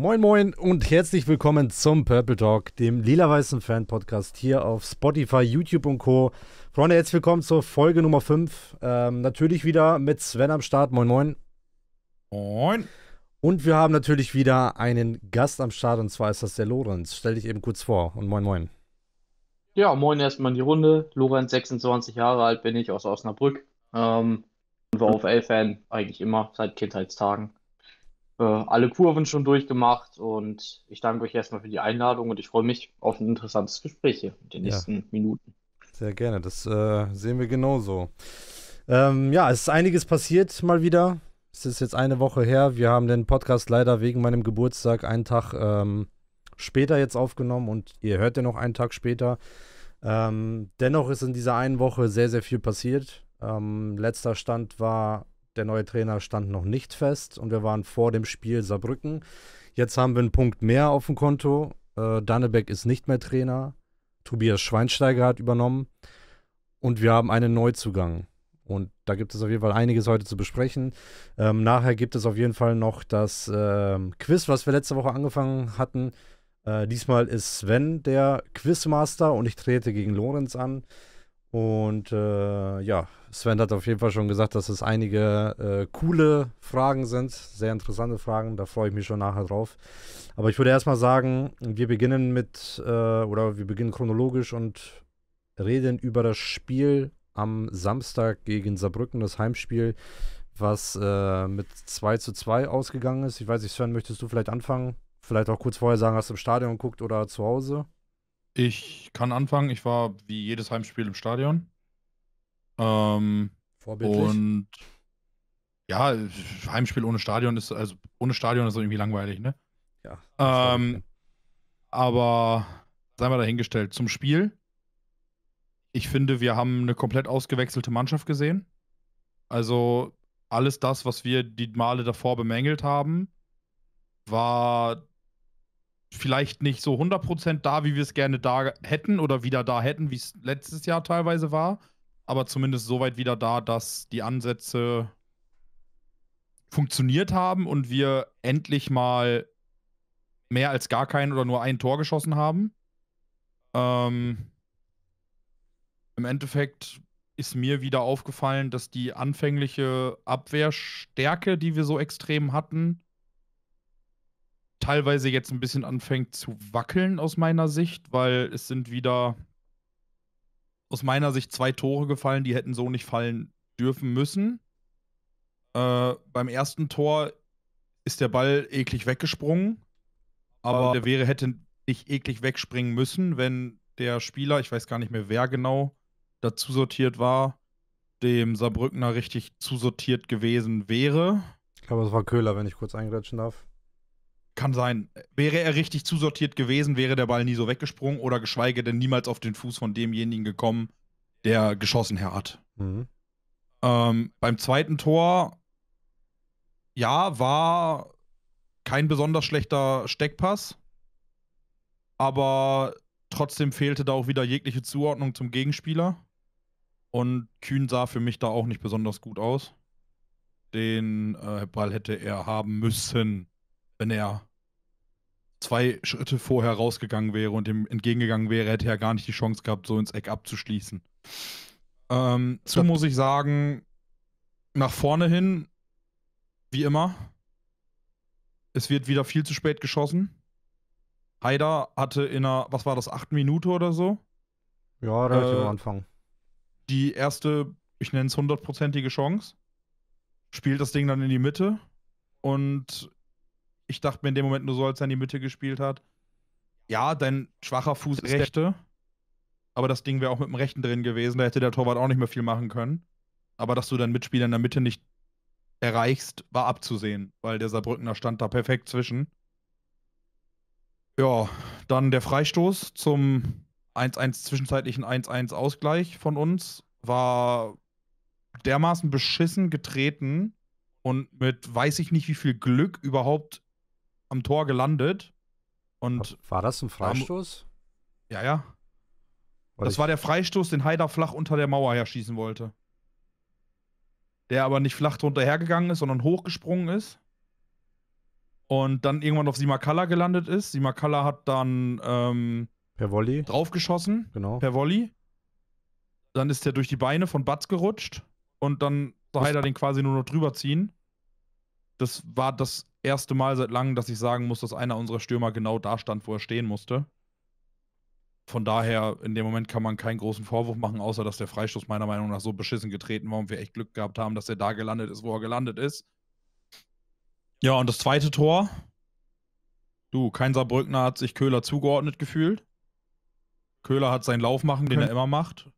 Moin moin und herzlich willkommen zum Purple Talk, dem lila-weißen Fan-Podcast hier auf Spotify, YouTube und Co. Freunde, herzlich willkommen zur Folge Nummer 5. Ähm, natürlich wieder mit Sven am Start. Moin moin. Moin. Und wir haben natürlich wieder einen Gast am Start und zwar ist das der Lorenz. Stell dich eben kurz vor und moin moin. Ja, moin erstmal in die Runde. Lorenz, 26 Jahre alt bin ich aus Osnabrück. Ähm, war VfL-Fan hm. eigentlich immer seit Kindheitstagen äh, alle Kurven schon durchgemacht und ich danke euch erstmal für die Einladung und ich freue mich auf ein interessantes Gespräch hier in den ja. nächsten Minuten. Sehr gerne, das äh, sehen wir genauso. Ähm, ja, es ist einiges passiert mal wieder. Es ist jetzt eine Woche her. Wir haben den Podcast leider wegen meinem Geburtstag einen Tag ähm, später jetzt aufgenommen und ihr hört den noch einen Tag später. Ähm, dennoch ist in dieser einen Woche sehr, sehr viel passiert. Ähm, letzter Stand war der neue Trainer stand noch nicht fest und wir waren vor dem Spiel Saarbrücken. Jetzt haben wir einen Punkt mehr auf dem Konto. Äh, Dannebeck ist nicht mehr Trainer. Tobias Schweinsteiger hat übernommen. Und wir haben einen Neuzugang. Und da gibt es auf jeden Fall einiges heute zu besprechen. Ähm, nachher gibt es auf jeden Fall noch das äh, Quiz, was wir letzte Woche angefangen hatten. Äh, diesmal ist Sven der Quizmaster und ich trete gegen Lorenz an. Und äh, ja, Sven hat auf jeden Fall schon gesagt, dass es einige äh, coole Fragen sind, sehr interessante Fragen, da freue ich mich schon nachher drauf. Aber ich würde erstmal sagen, wir beginnen mit, äh, oder wir beginnen chronologisch und reden über das Spiel am Samstag gegen Saarbrücken, das Heimspiel, was äh, mit 2 zu 2 ausgegangen ist. Ich weiß nicht, Sven, möchtest du vielleicht anfangen? Vielleicht auch kurz vorher sagen, hast du im Stadion geguckt oder zu Hause? Ich kann anfangen. Ich war wie jedes Heimspiel im Stadion. Ähm, Vorbildlich. Und ja, Heimspiel ohne Stadion ist, also ohne Stadion ist irgendwie langweilig, ne? Ja. Ähm, aber sei mal dahingestellt, zum Spiel. Ich finde, wir haben eine komplett ausgewechselte Mannschaft gesehen. Also alles das, was wir die Male davor bemängelt haben, war vielleicht nicht so 100% da, wie wir es gerne da hätten oder wieder da hätten, wie es letztes Jahr teilweise war, aber zumindest soweit wieder da, dass die Ansätze funktioniert haben und wir endlich mal mehr als gar kein oder nur ein Tor geschossen haben. Ähm, Im Endeffekt ist mir wieder aufgefallen, dass die anfängliche Abwehrstärke, die wir so extrem hatten, teilweise jetzt ein bisschen anfängt zu wackeln aus meiner Sicht, weil es sind wieder aus meiner Sicht zwei Tore gefallen, die hätten so nicht fallen dürfen müssen. Äh, beim ersten Tor ist der Ball eklig weggesprungen, aber der wäre hätte nicht eklig wegspringen müssen, wenn der Spieler, ich weiß gar nicht mehr wer genau, dazu sortiert war, dem Saarbrückner richtig zusortiert gewesen wäre. Ich glaube, es war Köhler, wenn ich kurz eingrätschen darf. Kann sein. Wäre er richtig zusortiert gewesen, wäre der Ball nie so weggesprungen oder geschweige denn niemals auf den Fuß von demjenigen gekommen, der geschossen hat. Mhm. Ähm, beim zweiten Tor, ja, war kein besonders schlechter Steckpass, aber trotzdem fehlte da auch wieder jegliche Zuordnung zum Gegenspieler. Und Kühn sah für mich da auch nicht besonders gut aus. Den äh, Ball hätte er haben müssen, wenn er zwei Schritte vorher rausgegangen wäre und dem entgegengegangen wäre, hätte er gar nicht die Chance gehabt, so ins Eck abzuschließen. Ähm, zu muss ich sagen, nach vorne hin, wie immer, es wird wieder viel zu spät geschossen. Haider hatte in einer, was war das, acht Minute oder so? Ja, relativ äh, am Anfang. Die erste, ich nenne es hundertprozentige Chance. Spielt das Ding dann in die Mitte und ich dachte mir in dem Moment nur so, als er in die Mitte gespielt hat. Ja, dein schwacher Fuß ist rechte. Aber das Ding wäre auch mit dem rechten drin gewesen. Da hätte der Torwart auch nicht mehr viel machen können. Aber dass du deinen Mitspieler in der Mitte nicht erreichst, war abzusehen, weil der Saarbrückener stand da perfekt zwischen. Ja, dann der Freistoß zum 1-1 zwischenzeitlichen 1-1 Ausgleich von uns war dermaßen beschissen getreten und mit weiß ich nicht wie viel Glück überhaupt am Tor gelandet. Und war das ein Freistoß? Am, ja, ja. Weil das war der Freistoß, den Haider flach unter der Mauer herschießen wollte. Der aber nicht flach drunter hergegangen ist, sondern hochgesprungen ist. Und dann irgendwann auf Simakala gelandet ist. Simakala hat dann ähm, per Volley draufgeschossen. Genau. Per Volley. Dann ist der durch die Beine von Batz gerutscht. Und dann musste Haider den quasi nur noch drüber ziehen das war das erste Mal seit langem, dass ich sagen muss, dass einer unserer Stürmer genau da stand, wo er stehen musste. Von daher, in dem Moment kann man keinen großen Vorwurf machen, außer dass der Freistoß meiner Meinung nach so beschissen getreten war und wir echt Glück gehabt haben, dass er da gelandet ist, wo er gelandet ist. Ja, und das zweite Tor. Du, kein Saarbrückner hat sich Köhler zugeordnet gefühlt. Köhler hat seinen Lauf machen, den okay. er immer macht.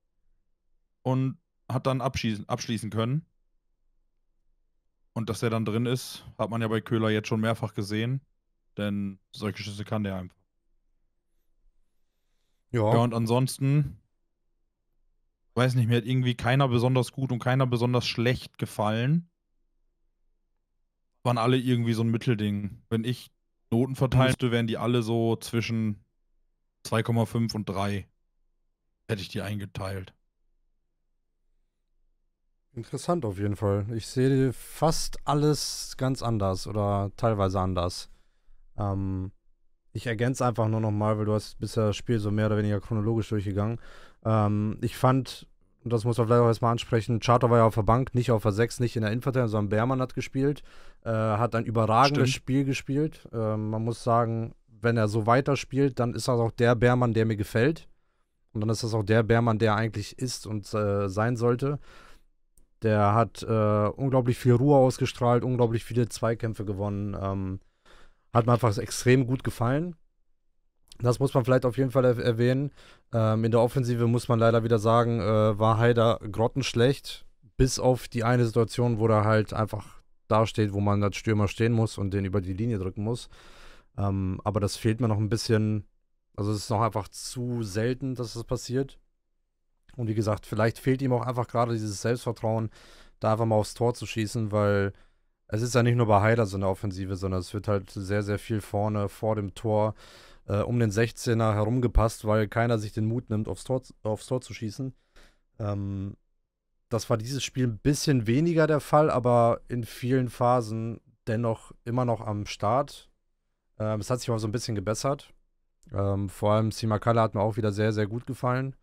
Und hat dann abschießen, abschließen können. Und dass er dann drin ist, hat man ja bei Köhler jetzt schon mehrfach gesehen. Denn solche Schüsse kann der einfach. Ja. ja. Und ansonsten, weiß nicht, mir hat irgendwie keiner besonders gut und keiner besonders schlecht gefallen. Waren alle irgendwie so ein Mittelding. Wenn ich Noten verteilte, wären die alle so zwischen 2,5 und 3. Hätte ich die eingeteilt. Interessant auf jeden Fall. Ich sehe fast alles ganz anders oder teilweise anders. Ähm, ich ergänze einfach nur nochmal, weil du hast bisher das Spiel so mehr oder weniger chronologisch durchgegangen. Ähm, ich fand, das muss man vielleicht auch erstmal ansprechen, Charter war ja auf der Bank, nicht auf der 6, nicht in der Innenverteidigung, sondern Bermann hat gespielt, äh, hat ein überragendes Stimmt. Spiel gespielt. Äh, man muss sagen, wenn er so weiterspielt, dann ist das auch der Bermann, der mir gefällt. Und dann ist das auch der Bermann, der eigentlich ist und äh, sein sollte. Der hat äh, unglaublich viel Ruhe ausgestrahlt, unglaublich viele Zweikämpfe gewonnen. Ähm, hat mir einfach extrem gut gefallen. Das muss man vielleicht auf jeden Fall er erwähnen. Ähm, in der Offensive muss man leider wieder sagen, äh, war Haider grottenschlecht. Bis auf die eine Situation, wo er halt einfach dasteht, wo man als Stürmer stehen muss und den über die Linie drücken muss. Ähm, aber das fehlt mir noch ein bisschen. Also es ist noch einfach zu selten, dass das passiert. Und wie gesagt, vielleicht fehlt ihm auch einfach gerade dieses Selbstvertrauen, da einfach mal aufs Tor zu schießen, weil es ist ja nicht nur bei Heiler so eine Offensive, sondern es wird halt sehr, sehr viel vorne vor dem Tor äh, um den 16er herumgepasst, weil keiner sich den Mut nimmt, aufs Tor, aufs Tor zu schießen. Ähm, das war dieses Spiel ein bisschen weniger der Fall, aber in vielen Phasen dennoch immer noch am Start. Ähm, es hat sich aber so ein bisschen gebessert. Ähm, vor allem Simakala hat mir auch wieder sehr, sehr gut gefallen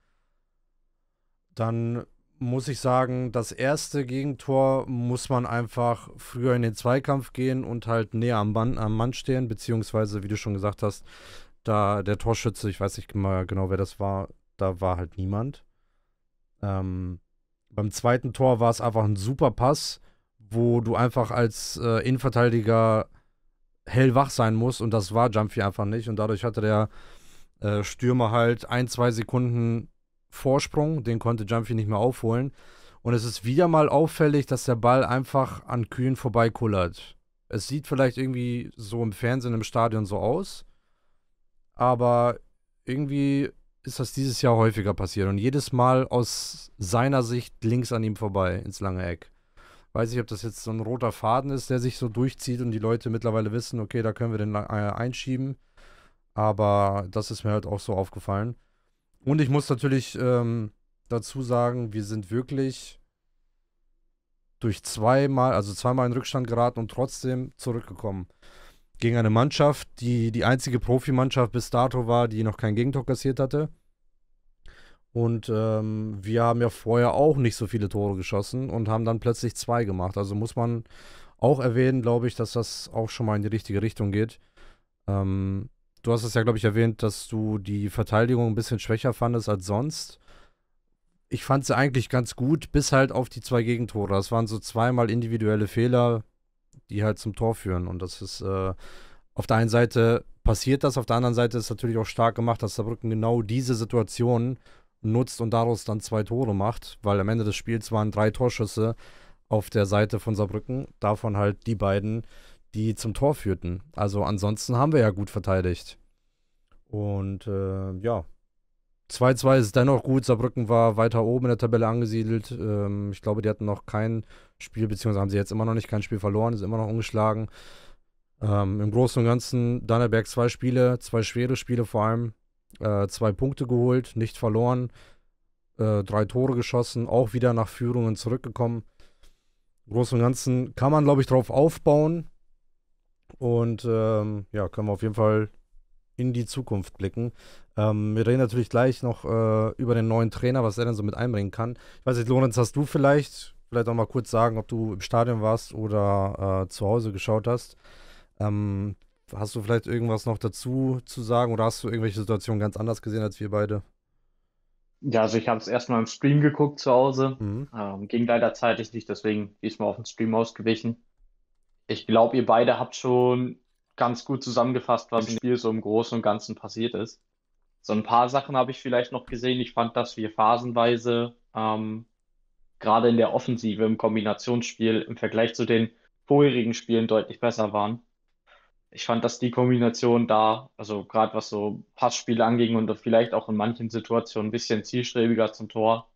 dann muss ich sagen, das erste Gegentor muss man einfach früher in den Zweikampf gehen und halt näher am, Band, am Mann stehen, beziehungsweise, wie du schon gesagt hast, da der Torschütze, ich weiß nicht mal genau, wer das war, da war halt niemand. Ähm, beim zweiten Tor war es einfach ein super Pass, wo du einfach als äh, Innenverteidiger hellwach sein musst und das war Jumpy einfach nicht und dadurch hatte der äh, Stürmer halt ein, zwei Sekunden Vorsprung, den konnte Jumpy nicht mehr aufholen. Und es ist wieder mal auffällig, dass der Ball einfach an Kühen vorbeikullert. Es sieht vielleicht irgendwie so im Fernsehen, im Stadion so aus, aber irgendwie ist das dieses Jahr häufiger passiert und jedes Mal aus seiner Sicht links an ihm vorbei ins lange Eck. Weiß ich, ob das jetzt so ein roter Faden ist, der sich so durchzieht und die Leute mittlerweile wissen, okay, da können wir den äh, einschieben. Aber das ist mir halt auch so aufgefallen. Und ich muss natürlich ähm, dazu sagen, wir sind wirklich durch zweimal, also zweimal in Rückstand geraten und trotzdem zurückgekommen. Gegen eine Mannschaft, die die einzige Profimannschaft bis dato war, die noch kein Gegentor kassiert hatte. Und ähm, wir haben ja vorher auch nicht so viele Tore geschossen und haben dann plötzlich zwei gemacht. Also muss man auch erwähnen, glaube ich, dass das auch schon mal in die richtige Richtung geht. Ähm, du hast es ja, glaube ich, erwähnt, dass du die Verteidigung ein bisschen schwächer fandest als sonst. Ich fand sie eigentlich ganz gut, bis halt auf die zwei Gegentore. Das waren so zweimal individuelle Fehler, die halt zum Tor führen. Und das ist äh, auf der einen Seite passiert das, auf der anderen Seite ist natürlich auch stark gemacht, dass Saarbrücken genau diese Situation nutzt und daraus dann zwei Tore macht, weil am Ende des Spiels waren drei Torschüsse auf der Seite von Saarbrücken, davon halt die beiden, die zum Tor führten. Also ansonsten haben wir ja gut verteidigt. Und äh, ja, 2-2 ist dennoch gut. Saarbrücken war weiter oben in der Tabelle angesiedelt. Ähm, ich glaube, die hatten noch kein Spiel, beziehungsweise haben sie jetzt immer noch nicht kein Spiel verloren, ist immer noch ungeschlagen. Ähm, Im Großen und Ganzen Danneberg zwei Spiele, zwei schwere Spiele vor allem, äh, zwei Punkte geholt, nicht verloren, äh, drei Tore geschossen, auch wieder nach Führungen zurückgekommen. Im Großen und Ganzen kann man, glaube ich, drauf aufbauen. Und ähm, ja, können wir auf jeden Fall in die Zukunft blicken. Ähm, wir reden natürlich gleich noch äh, über den neuen Trainer, was er denn so mit einbringen kann. Ich weiß nicht, Lorenz, hast du vielleicht, vielleicht auch mal kurz sagen, ob du im Stadion warst oder äh, zu Hause geschaut hast? Ähm, hast du vielleicht irgendwas noch dazu zu sagen oder hast du irgendwelche Situationen ganz anders gesehen als wir beide? Ja, also ich habe es erstmal im Stream geguckt zu Hause. Mhm. Ähm, ging leider zeitlich nicht, deswegen mal auf den Stream ausgewichen ich glaube, ihr beide habt schon ganz gut zusammengefasst, was im Spiel so im Großen und Ganzen passiert ist. So ein paar Sachen habe ich vielleicht noch gesehen. Ich fand, dass wir phasenweise ähm, gerade in der Offensive im Kombinationsspiel im Vergleich zu den vorherigen Spielen deutlich besser waren. Ich fand, dass die Kombination da, also gerade was so Passspiele anging und vielleicht auch in manchen Situationen ein bisschen zielstrebiger zum Tor,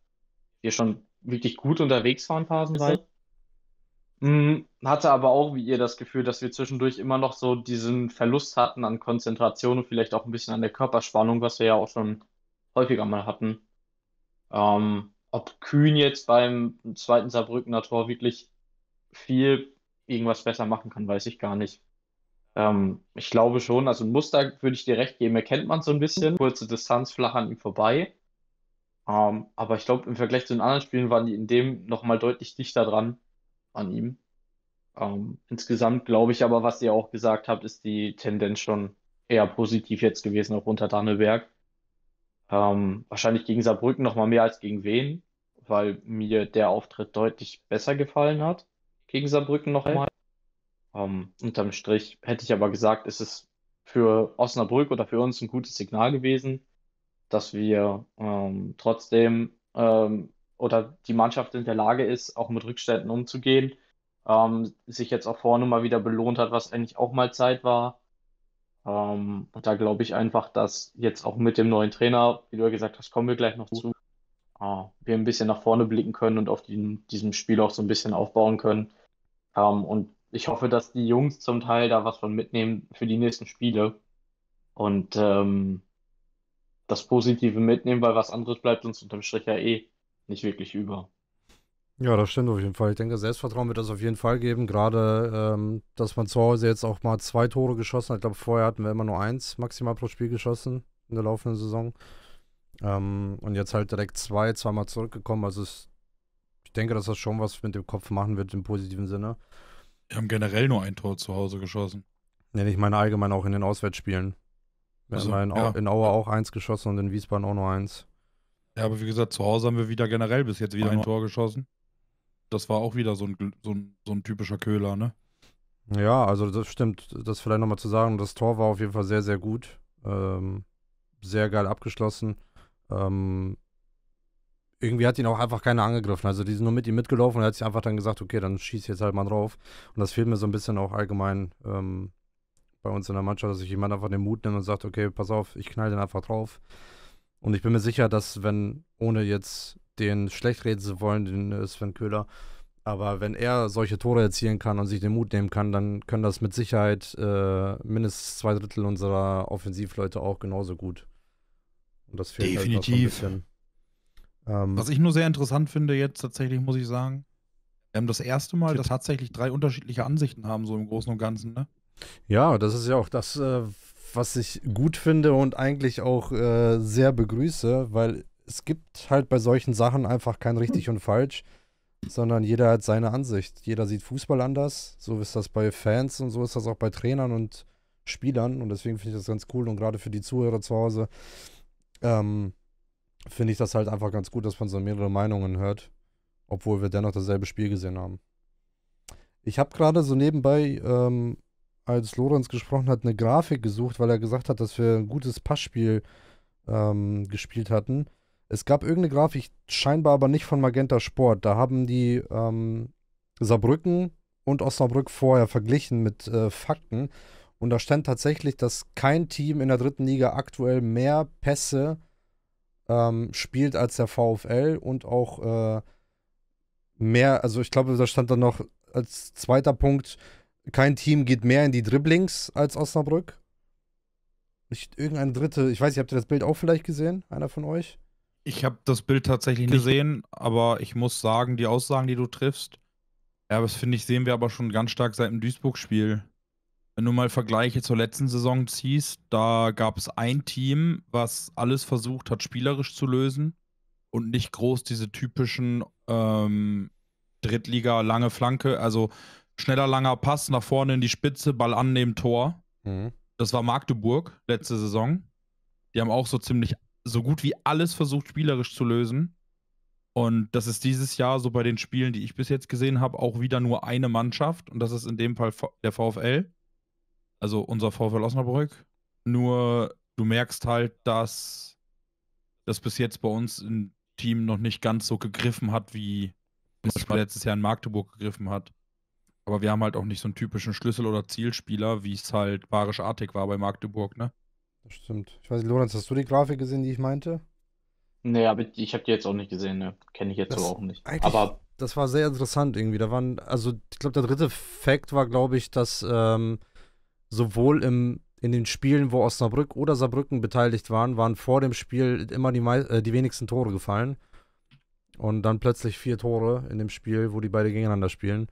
wir schon wirklich gut unterwegs waren phasenweise. Hm, hatte aber auch wie ihr das Gefühl, dass wir zwischendurch immer noch so diesen Verlust hatten an Konzentration und vielleicht auch ein bisschen an der Körperspannung, was wir ja auch schon häufiger mal hatten. Ähm, ob Kühn jetzt beim zweiten Saarbrückener Tor wirklich viel irgendwas besser machen kann, weiß ich gar nicht. Ähm, ich glaube schon, also ein Muster würde ich dir recht geben, erkennt man so ein bisschen. Kurze Distanz flach an ihm vorbei. Ähm, aber ich glaube, im Vergleich zu den anderen Spielen waren die in dem nochmal deutlich dichter dran an ihm. Ähm, insgesamt glaube ich aber, was ihr auch gesagt habt, ist die Tendenz schon eher positiv jetzt gewesen, auch unter Danneberg. Ähm, wahrscheinlich gegen Saarbrücken nochmal mehr als gegen Wen, weil mir der Auftritt deutlich besser gefallen hat. Gegen Saarbrücken nochmal. Ähm, unterm Strich hätte ich aber gesagt, ist es für Osnabrück oder für uns ein gutes Signal gewesen, dass wir ähm, trotzdem ähm, oder die Mannschaft in der Lage ist, auch mit Rückständen umzugehen. Ähm, sich jetzt auch vorne mal wieder belohnt hat, was eigentlich auch mal Zeit war. Ähm, und da glaube ich einfach, dass jetzt auch mit dem neuen Trainer, wie du ja gesagt hast, kommen wir gleich noch zu, äh, wir ein bisschen nach vorne blicken können und auf den, diesem Spiel auch so ein bisschen aufbauen können. Ähm, und ich hoffe, dass die Jungs zum Teil da was von mitnehmen für die nächsten Spiele und ähm, das Positive mitnehmen, weil was anderes bleibt uns unterm Strich ja eh nicht wirklich über. Ja, das stimmt auf jeden Fall. Ich denke, Selbstvertrauen wird das auf jeden Fall geben. Gerade, ähm, dass man zu Hause jetzt auch mal zwei Tore geschossen hat. Ich glaube, vorher hatten wir immer nur eins maximal pro Spiel geschossen in der laufenden Saison. Ähm, und jetzt halt direkt zwei, zweimal zurückgekommen. Also es, ich denke, dass das schon was mit dem Kopf machen wird im positiven Sinne. Wir haben generell nur ein Tor zu Hause geschossen. Nee, ich meine allgemein auch in den Auswärtsspielen. Wir also, haben in, ja. in Aue auch eins geschossen und in Wiesbaden auch nur eins. Ja, aber wie gesagt, zu Hause haben wir wieder generell bis jetzt wieder ein Tor geschossen. Das war auch wieder so ein, so ein, so ein typischer Köhler, ne? Ja, also das stimmt. Das vielleicht nochmal zu sagen, das Tor war auf jeden Fall sehr, sehr gut. Ähm, sehr geil abgeschlossen. Ähm, irgendwie hat ihn auch einfach keiner angegriffen. Also die sind nur mit ihm mitgelaufen und er hat sich einfach dann gesagt, okay, dann schieß jetzt halt mal drauf. Und das fehlt mir so ein bisschen auch allgemein ähm, bei uns in der Mannschaft, dass sich jemand einfach den Mut nimmt und sagt, okay, pass auf, ich knall den einfach drauf. Und ich bin mir sicher, dass wenn, ohne jetzt den schlecht reden zu wollen, den äh, Sven Köhler, aber wenn er solche Tore erzielen kann und sich den Mut nehmen kann, dann können das mit Sicherheit äh, mindestens zwei Drittel unserer Offensivleute auch genauso gut. Und das fehlt Definitiv. Halt ähm, Was ich nur sehr interessant finde jetzt tatsächlich, muss ich sagen, ähm, das erste Mal, dass tatsächlich drei unterschiedliche Ansichten haben, so im Großen und Ganzen, ne? Ja, das ist ja auch das, äh, was ich gut finde und eigentlich auch äh, sehr begrüße, weil es gibt halt bei solchen Sachen einfach kein richtig und falsch, sondern jeder hat seine Ansicht. Jeder sieht Fußball anders, so ist das bei Fans und so ist das auch bei Trainern und Spielern und deswegen finde ich das ganz cool und gerade für die Zuhörer zu Hause ähm, finde ich das halt einfach ganz gut, dass man so mehrere Meinungen hört, obwohl wir dennoch dasselbe Spiel gesehen haben. Ich habe gerade so nebenbei ähm, als Lorenz gesprochen hat, eine Grafik gesucht, weil er gesagt hat, dass wir ein gutes Passspiel ähm, gespielt hatten. Es gab irgendeine Grafik, scheinbar aber nicht von Magenta Sport. Da haben die ähm, Saarbrücken und Osnabrück vorher verglichen mit äh, Fakten. Und da stand tatsächlich, dass kein Team in der dritten Liga aktuell mehr Pässe ähm, spielt als der VfL und auch äh, mehr, also ich glaube, da stand dann noch als zweiter Punkt, kein Team geht mehr in die Dribblings als Osnabrück. Nicht irgendein Dritte. Ich weiß nicht, habt ihr das Bild auch vielleicht gesehen? Einer von euch? Ich habe das Bild tatsächlich nicht gesehen, aber ich muss sagen, die Aussagen, die du triffst, ja, das finde ich, sehen wir aber schon ganz stark seit dem Duisburg-Spiel. Wenn du mal Vergleiche zur letzten Saison ziehst, da gab es ein Team, was alles versucht hat, spielerisch zu lösen und nicht groß diese typischen ähm, Drittliga lange Flanke. Also schneller langer Pass nach vorne in die Spitze, Ball annehmen, Tor. Mhm. Das war Magdeburg letzte Saison. Die haben auch so ziemlich, so gut wie alles versucht, spielerisch zu lösen. Und das ist dieses Jahr so bei den Spielen, die ich bis jetzt gesehen habe, auch wieder nur eine Mannschaft. Und das ist in dem Fall der VfL. Also unser VfL Osnabrück. Nur du merkst halt, dass das bis jetzt bei uns im Team noch nicht ganz so gegriffen hat, wie es letztes Jahr in Magdeburg gegriffen hat. Aber wir haben halt auch nicht so einen typischen Schlüssel- oder Zielspieler, wie es halt barisch-artig war bei Magdeburg, ne? Das stimmt. Ich weiß nicht, Lorenz, hast du die Grafik gesehen, die ich meinte? Nee, aber ich habe die jetzt auch nicht gesehen, ne? Kenne ich jetzt das so auch nicht. Aber das war sehr interessant irgendwie. Da waren, also ich glaube, der dritte Fakt war, glaube ich, dass ähm, sowohl im, in den Spielen, wo Osnabrück oder Saarbrücken beteiligt waren, waren vor dem Spiel immer die, äh, die wenigsten Tore gefallen. Und dann plötzlich vier Tore in dem Spiel, wo die beide gegeneinander spielen.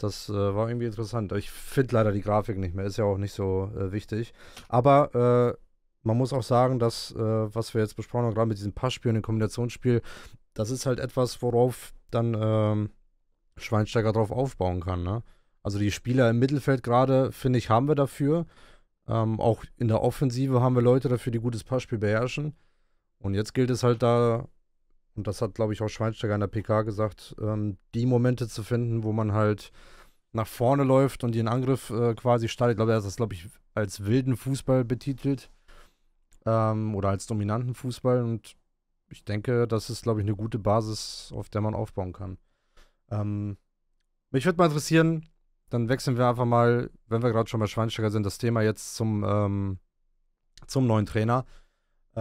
Das äh, war irgendwie interessant. Ich finde leider die Grafik nicht mehr, ist ja auch nicht so äh, wichtig. Aber äh, man muss auch sagen, dass, äh, was wir jetzt besprochen haben, gerade mit diesem Passspiel und dem Kombinationsspiel, das ist halt etwas, worauf dann ähm, Schweinsteiger drauf aufbauen kann. Ne? Also die Spieler im Mittelfeld gerade, finde ich, haben wir dafür. Ähm, auch in der Offensive haben wir Leute dafür, die gutes Passspiel beherrschen. Und jetzt gilt es halt da und das hat, glaube ich, auch Schweinsteiger in der PK gesagt, ähm, die Momente zu finden, wo man halt nach vorne läuft und den Angriff äh, quasi startet. Ich glaube, er hat das, glaube ich, als wilden Fußball betitelt ähm, oder als dominanten Fußball. Und ich denke, das ist, glaube ich, eine gute Basis, auf der man aufbauen kann. Ähm, mich würde mal interessieren, dann wechseln wir einfach mal, wenn wir gerade schon bei Schweinsteiger sind, das Thema jetzt zum, ähm, zum neuen Trainer. Äh,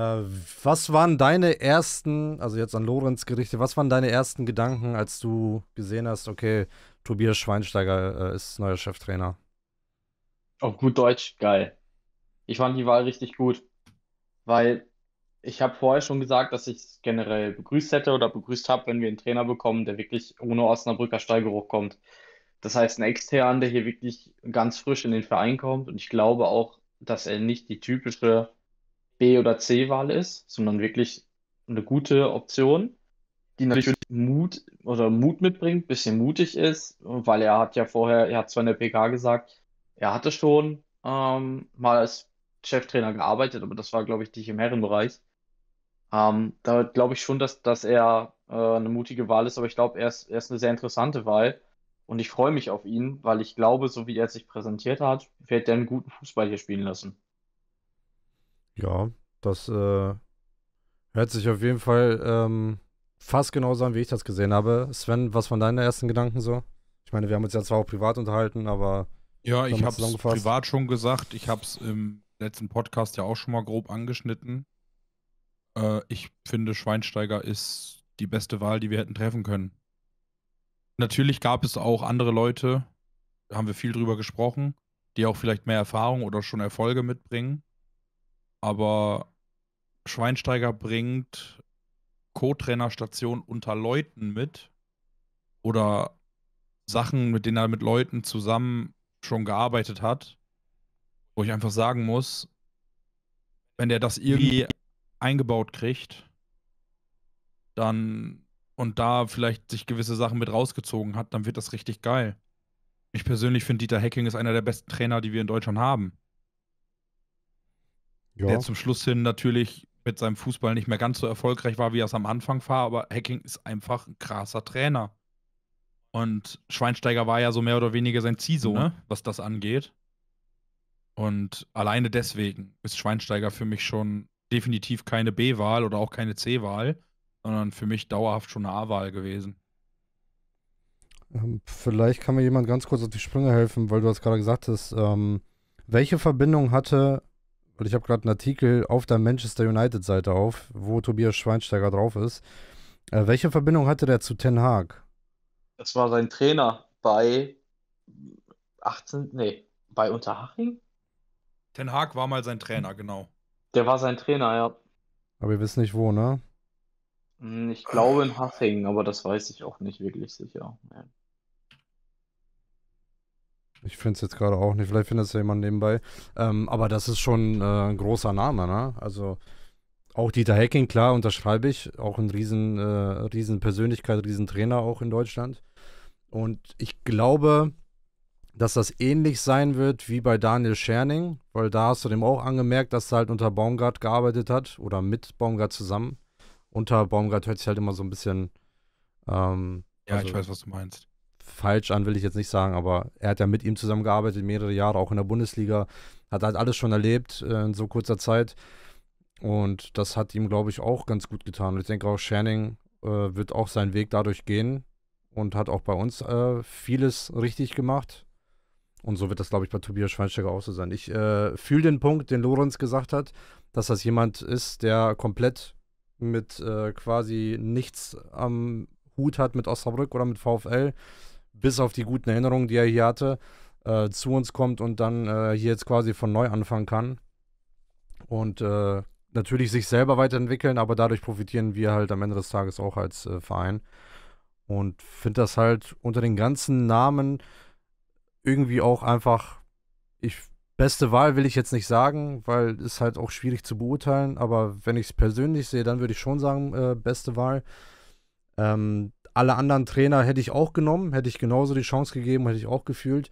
was waren deine ersten, also jetzt an Lorenz gerichtet, was waren deine ersten Gedanken, als du gesehen hast, okay, Tobias Schweinsteiger äh, ist neuer Cheftrainer? Auf gut Deutsch, geil. Ich fand die Wahl richtig gut, weil ich habe vorher schon gesagt, dass ich es generell begrüßt hätte oder begrüßt habe, wenn wir einen Trainer bekommen, der wirklich ohne Osnabrücker Steigeruch kommt. Das heißt, ein Extern, der hier wirklich ganz frisch in den Verein kommt und ich glaube auch, dass er nicht die typische B- oder C-Wahl ist, sondern wirklich eine gute Option, die natürlich Mut oder Mut mitbringt, bisschen mutig ist, weil er hat ja vorher, er hat zwar in der PK gesagt, er hatte schon ähm, mal als Cheftrainer gearbeitet, aber das war, glaube ich, nicht im Herrenbereich. Ähm, da glaube ich schon, dass, dass er äh, eine mutige Wahl ist, aber ich glaube, er ist, er ist eine sehr interessante Wahl. Und ich freue mich auf ihn, weil ich glaube, so wie er sich präsentiert hat, wird er einen guten Fußball hier spielen lassen. Ja, das äh, hört sich auf jeden Fall ähm, fast genauso an, wie ich das gesehen habe. Sven, was waren deine ersten Gedanken so? Ich meine, wir haben uns ja zwar auch privat unterhalten, aber. Ja, ich habe es privat schon gesagt. Ich habe es im letzten Podcast ja auch schon mal grob angeschnitten. Äh, ich finde, Schweinsteiger ist die beste Wahl, die wir hätten treffen können. Natürlich gab es auch andere Leute, da haben wir viel drüber gesprochen, die auch vielleicht mehr Erfahrung oder schon Erfolge mitbringen aber Schweinsteiger bringt Co-Trainerstation unter Leuten mit oder Sachen, mit denen er mit Leuten zusammen schon gearbeitet hat, wo ich einfach sagen muss, wenn der das irgendwie eingebaut kriegt, dann und da vielleicht sich gewisse Sachen mit rausgezogen hat, dann wird das richtig geil. Ich persönlich finde Dieter Hecking ist einer der besten Trainer, die wir in Deutschland haben ja. der zum Schluss hin natürlich mit seinem Fußball nicht mehr ganz so erfolgreich war, wie er es am Anfang war, aber Hacking ist einfach ein krasser Trainer. Und Schweinsteiger war ja so mehr oder weniger sein Ziehsohn, genau. ne? was das angeht. Und alleine deswegen ist Schweinsteiger für mich schon definitiv keine B-Wahl oder auch keine C-Wahl, sondern für mich dauerhaft schon eine A-Wahl gewesen. Ähm, vielleicht kann mir jemand ganz kurz auf die Sprünge helfen, weil du das gerade gesagt hast. Ähm, welche Verbindung hatte und ich habe gerade einen Artikel auf der Manchester United-Seite auf, wo Tobias Schweinsteiger drauf ist. Äh, welche Verbindung hatte der zu Ten Haag? Das war sein Trainer bei 18, nee, bei Unterhaching? Ten Haag war mal sein Trainer, genau. Der war sein Trainer, ja. Aber ihr wisst nicht wo, ne? Hm, ich glaube in Haching, aber das weiß ich auch nicht wirklich sicher. Nein. Ich finde es jetzt gerade auch nicht. Vielleicht findet es ja jemand nebenbei. Ähm, aber das ist schon äh, ein großer Name, ne? Also auch Dieter Hecking, klar, unterschreibe ich. Auch ein riesen, äh, riesen Persönlichkeit, riesen Trainer auch in Deutschland. Und ich glaube, dass das ähnlich sein wird wie bei Daniel Scherning, weil da hast du dem auch angemerkt, dass er halt unter Baumgart gearbeitet hat oder mit Baumgart zusammen. Unter Baumgart hört sich halt immer so ein bisschen. Ähm, ja, also, ich weiß, was du meinst falsch an, will ich jetzt nicht sagen, aber er hat ja mit ihm zusammengearbeitet, mehrere Jahre, auch in der Bundesliga, hat halt alles schon erlebt äh, in so kurzer Zeit. Und das hat ihm, glaube ich, auch ganz gut getan. Und ich denke auch, Scherning äh, wird auch seinen Weg dadurch gehen und hat auch bei uns äh, vieles richtig gemacht. Und so wird das, glaube ich, bei Tobias Schweinsteiger auch so sein. Ich äh, fühle den Punkt, den Lorenz gesagt hat, dass das jemand ist, der komplett mit äh, quasi nichts am Hut hat mit Osnabrück oder mit VfL bis auf die guten Erinnerungen, die er hier hatte, äh, zu uns kommt und dann äh, hier jetzt quasi von neu anfangen kann. Und äh, natürlich sich selber weiterentwickeln, aber dadurch profitieren wir halt am Ende des Tages auch als äh, Verein. Und finde das halt unter den ganzen Namen irgendwie auch einfach, ich, beste Wahl will ich jetzt nicht sagen, weil ist halt auch schwierig zu beurteilen, aber wenn ich es persönlich sehe, dann würde ich schon sagen, äh, beste Wahl. Ähm, alle anderen Trainer hätte ich auch genommen, hätte ich genauso die Chance gegeben, hätte ich auch gefühlt.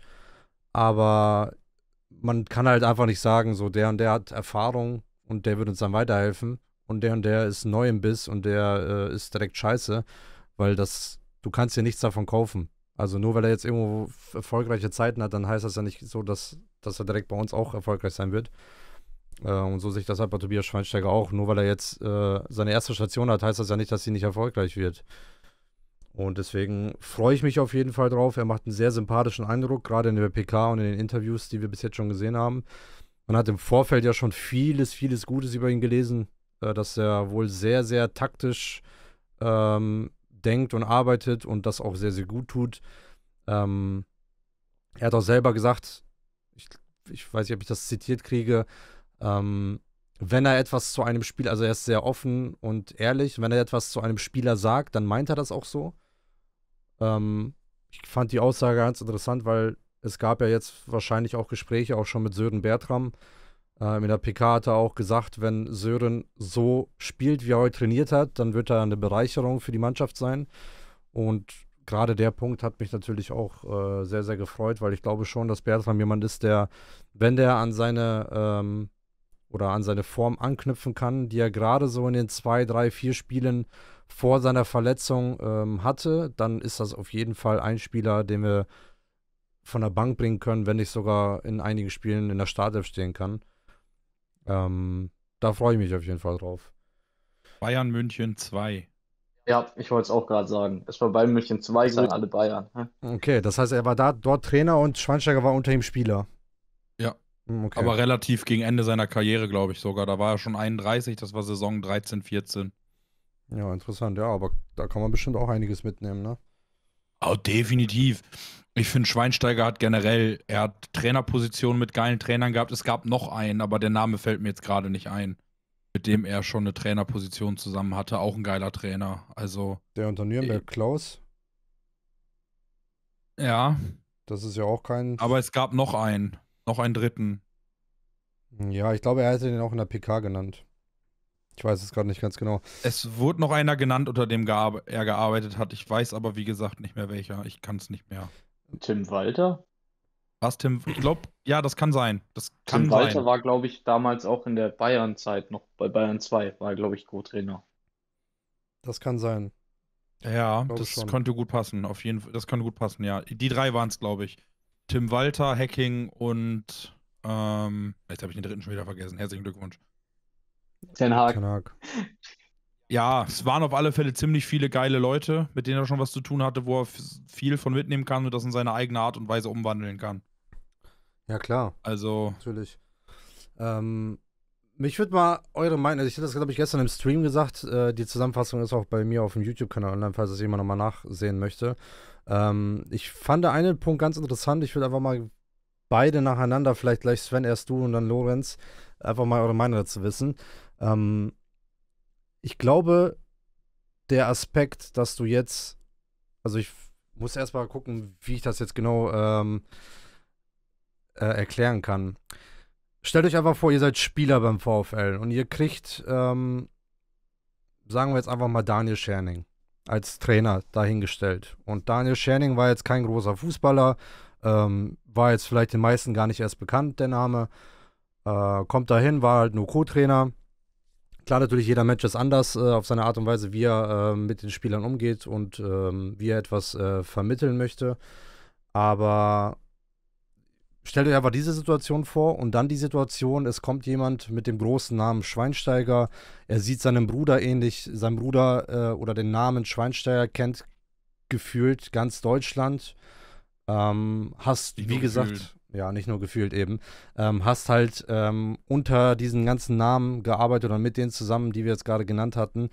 Aber man kann halt einfach nicht sagen, so der und der hat Erfahrung und der wird uns dann weiterhelfen und der und der ist neu im Biss und der äh, ist direkt scheiße, weil das, du kannst dir nichts davon kaufen. Also nur weil er jetzt irgendwo erfolgreiche Zeiten hat, dann heißt das ja nicht so, dass, dass er direkt bei uns auch erfolgreich sein wird. Äh, und so sehe ich das halt bei Tobias Schweinsteiger auch. Nur weil er jetzt äh, seine erste Station hat, heißt das ja nicht, dass sie nicht erfolgreich wird. Und deswegen freue ich mich auf jeden Fall drauf. Er macht einen sehr sympathischen Eindruck, gerade in der PK und in den Interviews, die wir bis jetzt schon gesehen haben. Man hat im Vorfeld ja schon vieles, vieles Gutes über ihn gelesen, äh, dass er wohl sehr, sehr taktisch ähm, denkt und arbeitet und das auch sehr, sehr gut tut. Ähm, er hat auch selber gesagt, ich, ich, weiß nicht, ob ich das zitiert kriege, ähm, wenn er etwas zu einem Spiel, also er ist sehr offen und ehrlich, wenn er etwas zu einem Spieler sagt, dann meint er das auch so. Ähm, ich fand die Aussage ganz interessant, weil es gab ja jetzt wahrscheinlich auch Gespräche, auch schon mit Sören Bertram. Ähm, in der PK hat er auch gesagt, wenn Sören so spielt, wie er heute trainiert hat, dann wird er eine Bereicherung für die Mannschaft sein. Und gerade der Punkt hat mich natürlich auch äh, sehr, sehr gefreut, weil ich glaube schon, dass Bertram jemand ist, der, wenn der an seine ähm, oder an seine Form anknüpfen kann, die er gerade so in den zwei, drei, vier Spielen vor seiner Verletzung ähm, hatte, dann ist das auf jeden Fall ein Spieler, den wir von der Bank bringen können, wenn nicht sogar in einigen Spielen in der Startelf stehen kann. Ähm, da freue ich mich auf jeden Fall drauf. Bayern München 2. Ja, ich wollte es auch gerade sagen. Es war Bayern München 2, sagen alle Bayern. Okay, das heißt, er war da, dort Trainer und Schweinsteiger war unter ihm Spieler. Hm, okay. Aber relativ gegen Ende seiner Karriere, glaube ich sogar. Da war er schon 31, das war Saison 13, 14. Ja, interessant, ja, aber da kann man bestimmt auch einiges mitnehmen, ne? Oh, definitiv. Ich finde, Schweinsteiger hat generell, er hat Trainerpositionen mit geilen Trainern gehabt. Es gab noch einen, aber der Name fällt mir jetzt gerade nicht ein, mit dem er schon eine Trainerposition zusammen hatte. Auch ein geiler Trainer. Also. Der unter Nürnberg, äh, Klaus. Ja. Das ist ja auch kein. Aber es gab noch einen. Noch einen dritten. Ja, ich glaube, er hätte den auch in der PK genannt. Ich weiß es gerade nicht ganz genau. Es wurde noch einer genannt, unter dem gear er gearbeitet hat. Ich weiß aber, wie gesagt, nicht mehr welcher. Ich kann es nicht mehr. Tim Walter? Was, Tim? Ich glaube, ja, das kann sein. Das kann Tim sein. Walter war, glaube ich, damals auch in der Bayern-Zeit noch bei Bayern 2, war, glaube ich, Co-Trainer. Das kann sein. Ja, das schon. könnte gut passen. Auf jeden Fall, das könnte gut passen, ja. Die drei waren es, glaube ich. Tim Walter, Hacking und ähm, jetzt habe ich den dritten schon wieder vergessen. Herzlichen Glückwunsch. Ten Hag. Ten Hag. Ja, es waren auf alle Fälle ziemlich viele geile Leute, mit denen er schon was zu tun hatte, wo er viel von mitnehmen kann und das in seine eigene Art und Weise umwandeln kann. Ja, klar. Also. Natürlich. Ähm, mich würde mal eure Meinung, also ich hatte das, glaube ich, gestern im Stream gesagt, äh, die Zusammenfassung ist auch bei mir auf dem YouTube-Kanal online, falls das jemand nochmal nachsehen möchte. Ähm, ich fand einen Punkt ganz interessant. Ich würde einfach mal beide nacheinander, vielleicht gleich Sven, erst du und dann Lorenz, einfach mal eure Meinung dazu wissen. Ähm, ich glaube, der Aspekt, dass du jetzt, also ich muss erst mal gucken, wie ich das jetzt genau ähm, äh, erklären kann. Stellt euch einfach vor, ihr seid Spieler beim VfL und ihr kriegt, ähm, sagen wir jetzt einfach mal Daniel Scherning als Trainer dahingestellt. Und Daniel Scherning war jetzt kein großer Fußballer, ähm, war jetzt vielleicht den meisten gar nicht erst bekannt, der Name. Äh, kommt dahin, war halt nur Co-Trainer. Klar, natürlich, jeder Mensch ist anders äh, auf seine Art und Weise, wie er äh, mit den Spielern umgeht und ähm, wie er etwas äh, vermitteln möchte. Aber Stellt euch einfach diese Situation vor und dann die Situation, es kommt jemand mit dem großen Namen Schweinsteiger, er sieht seinem Bruder ähnlich, sein Bruder äh, oder den Namen Schweinsteiger kennt gefühlt ganz Deutschland, ähm, hast, nicht wie gesagt, gefühlt. ja, nicht nur gefühlt eben, ähm, hast halt ähm, unter diesen ganzen Namen gearbeitet oder mit denen zusammen, die wir jetzt gerade genannt hatten.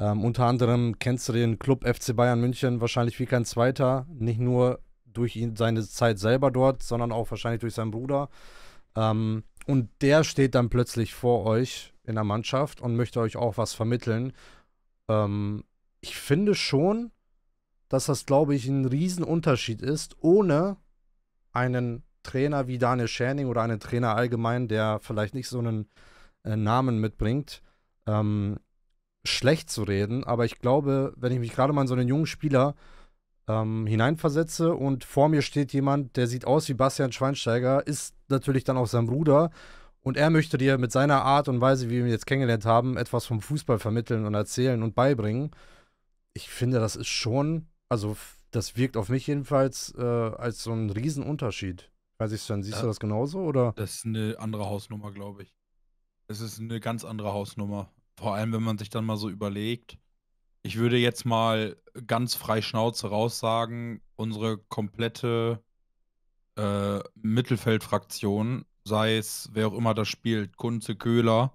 Ähm, unter anderem kennst du den Club FC Bayern München wahrscheinlich wie kein zweiter, nicht nur durch ihn, seine Zeit selber dort, sondern auch wahrscheinlich durch seinen Bruder. Ähm, und der steht dann plötzlich vor euch in der Mannschaft und möchte euch auch was vermitteln. Ähm, ich finde schon, dass das, glaube ich, ein Riesenunterschied ist, ohne einen Trainer wie Daniel Scherning oder einen Trainer allgemein, der vielleicht nicht so einen äh, Namen mitbringt, ähm, schlecht zu reden. Aber ich glaube, wenn ich mich gerade mal an so einen jungen Spieler ähm, hineinversetze und vor mir steht jemand, der sieht aus wie Bastian Schweinsteiger, ist natürlich dann auch sein Bruder und er möchte dir mit seiner Art und Weise, wie wir ihn jetzt kennengelernt haben, etwas vom Fußball vermitteln und erzählen und beibringen. Ich finde, das ist schon, also das wirkt auf mich jedenfalls äh, als so ein Riesenunterschied. Weiß ich schon, siehst ja. du das genauso oder? Das ist eine andere Hausnummer, glaube ich. Es ist eine ganz andere Hausnummer. Vor allem, wenn man sich dann mal so überlegt, ich würde jetzt mal ganz frei Schnauze raussagen, unsere komplette äh, Mittelfeldfraktion, sei es wer auch immer das spielt, Kunze, Köhler,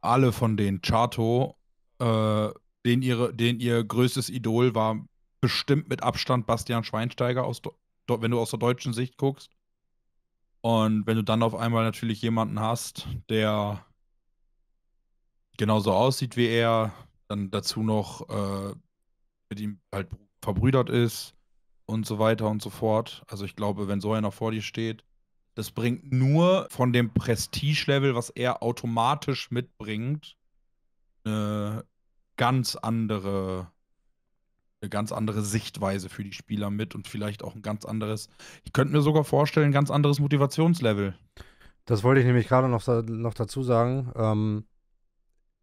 alle von denen, Chato, äh, den, ihre, den ihr größtes Idol war bestimmt mit Abstand Bastian Schweinsteiger, aus, wenn du aus der deutschen Sicht guckst. Und wenn du dann auf einmal natürlich jemanden hast, der genauso aussieht wie er, dann dazu noch äh, mit ihm halt verbrüdert ist und so weiter und so fort. Also ich glaube, wenn so einer vor dir steht, das bringt nur von dem Prestige-Level, was er automatisch mitbringt, eine ganz andere, eine ganz andere Sichtweise für die Spieler mit und vielleicht auch ein ganz anderes, ich könnte mir sogar vorstellen, ein ganz anderes Motivationslevel. Das wollte ich nämlich gerade noch, noch dazu sagen. Ähm,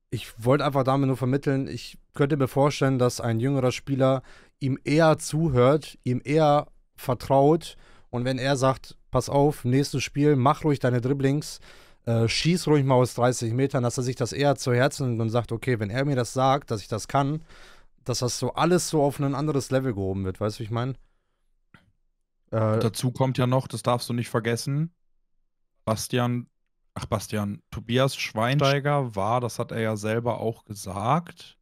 ich wollte einfach damit nur vermitteln, ich könnte mir vorstellen, dass ein jüngerer Spieler ihm eher zuhört, ihm eher vertraut und wenn er sagt, pass auf, nächstes Spiel, mach ruhig deine Dribblings, äh, schieß ruhig mal aus 30 Metern, dass er sich das eher zu Herzen nimmt und sagt, okay, wenn er mir das sagt, dass ich das kann, dass das so alles so auf ein anderes Level gehoben wird, weißt du, ich meine? Äh, Dazu kommt ja noch, das darfst du nicht vergessen, Bastian Ach, Bastian, Tobias Schweinsteiger war, das hat er ja selber auch gesagt,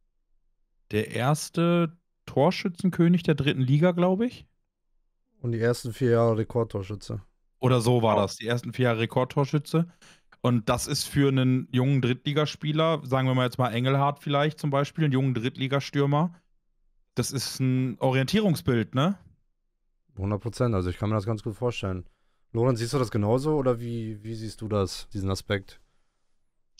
der erste Torschützenkönig der dritten Liga, glaube ich. Und die ersten vier Jahre Rekordtorschütze. Oder so war genau. das, die ersten vier Jahre Rekordtorschütze. Und das ist für einen jungen Drittligaspieler, sagen wir mal jetzt mal Engelhardt vielleicht zum Beispiel, einen jungen Drittligastürmer, das ist ein Orientierungsbild, ne? 100 Prozent, also ich kann mir das ganz gut vorstellen. Lorenz, siehst du das genauso oder wie, wie siehst du das, diesen Aspekt?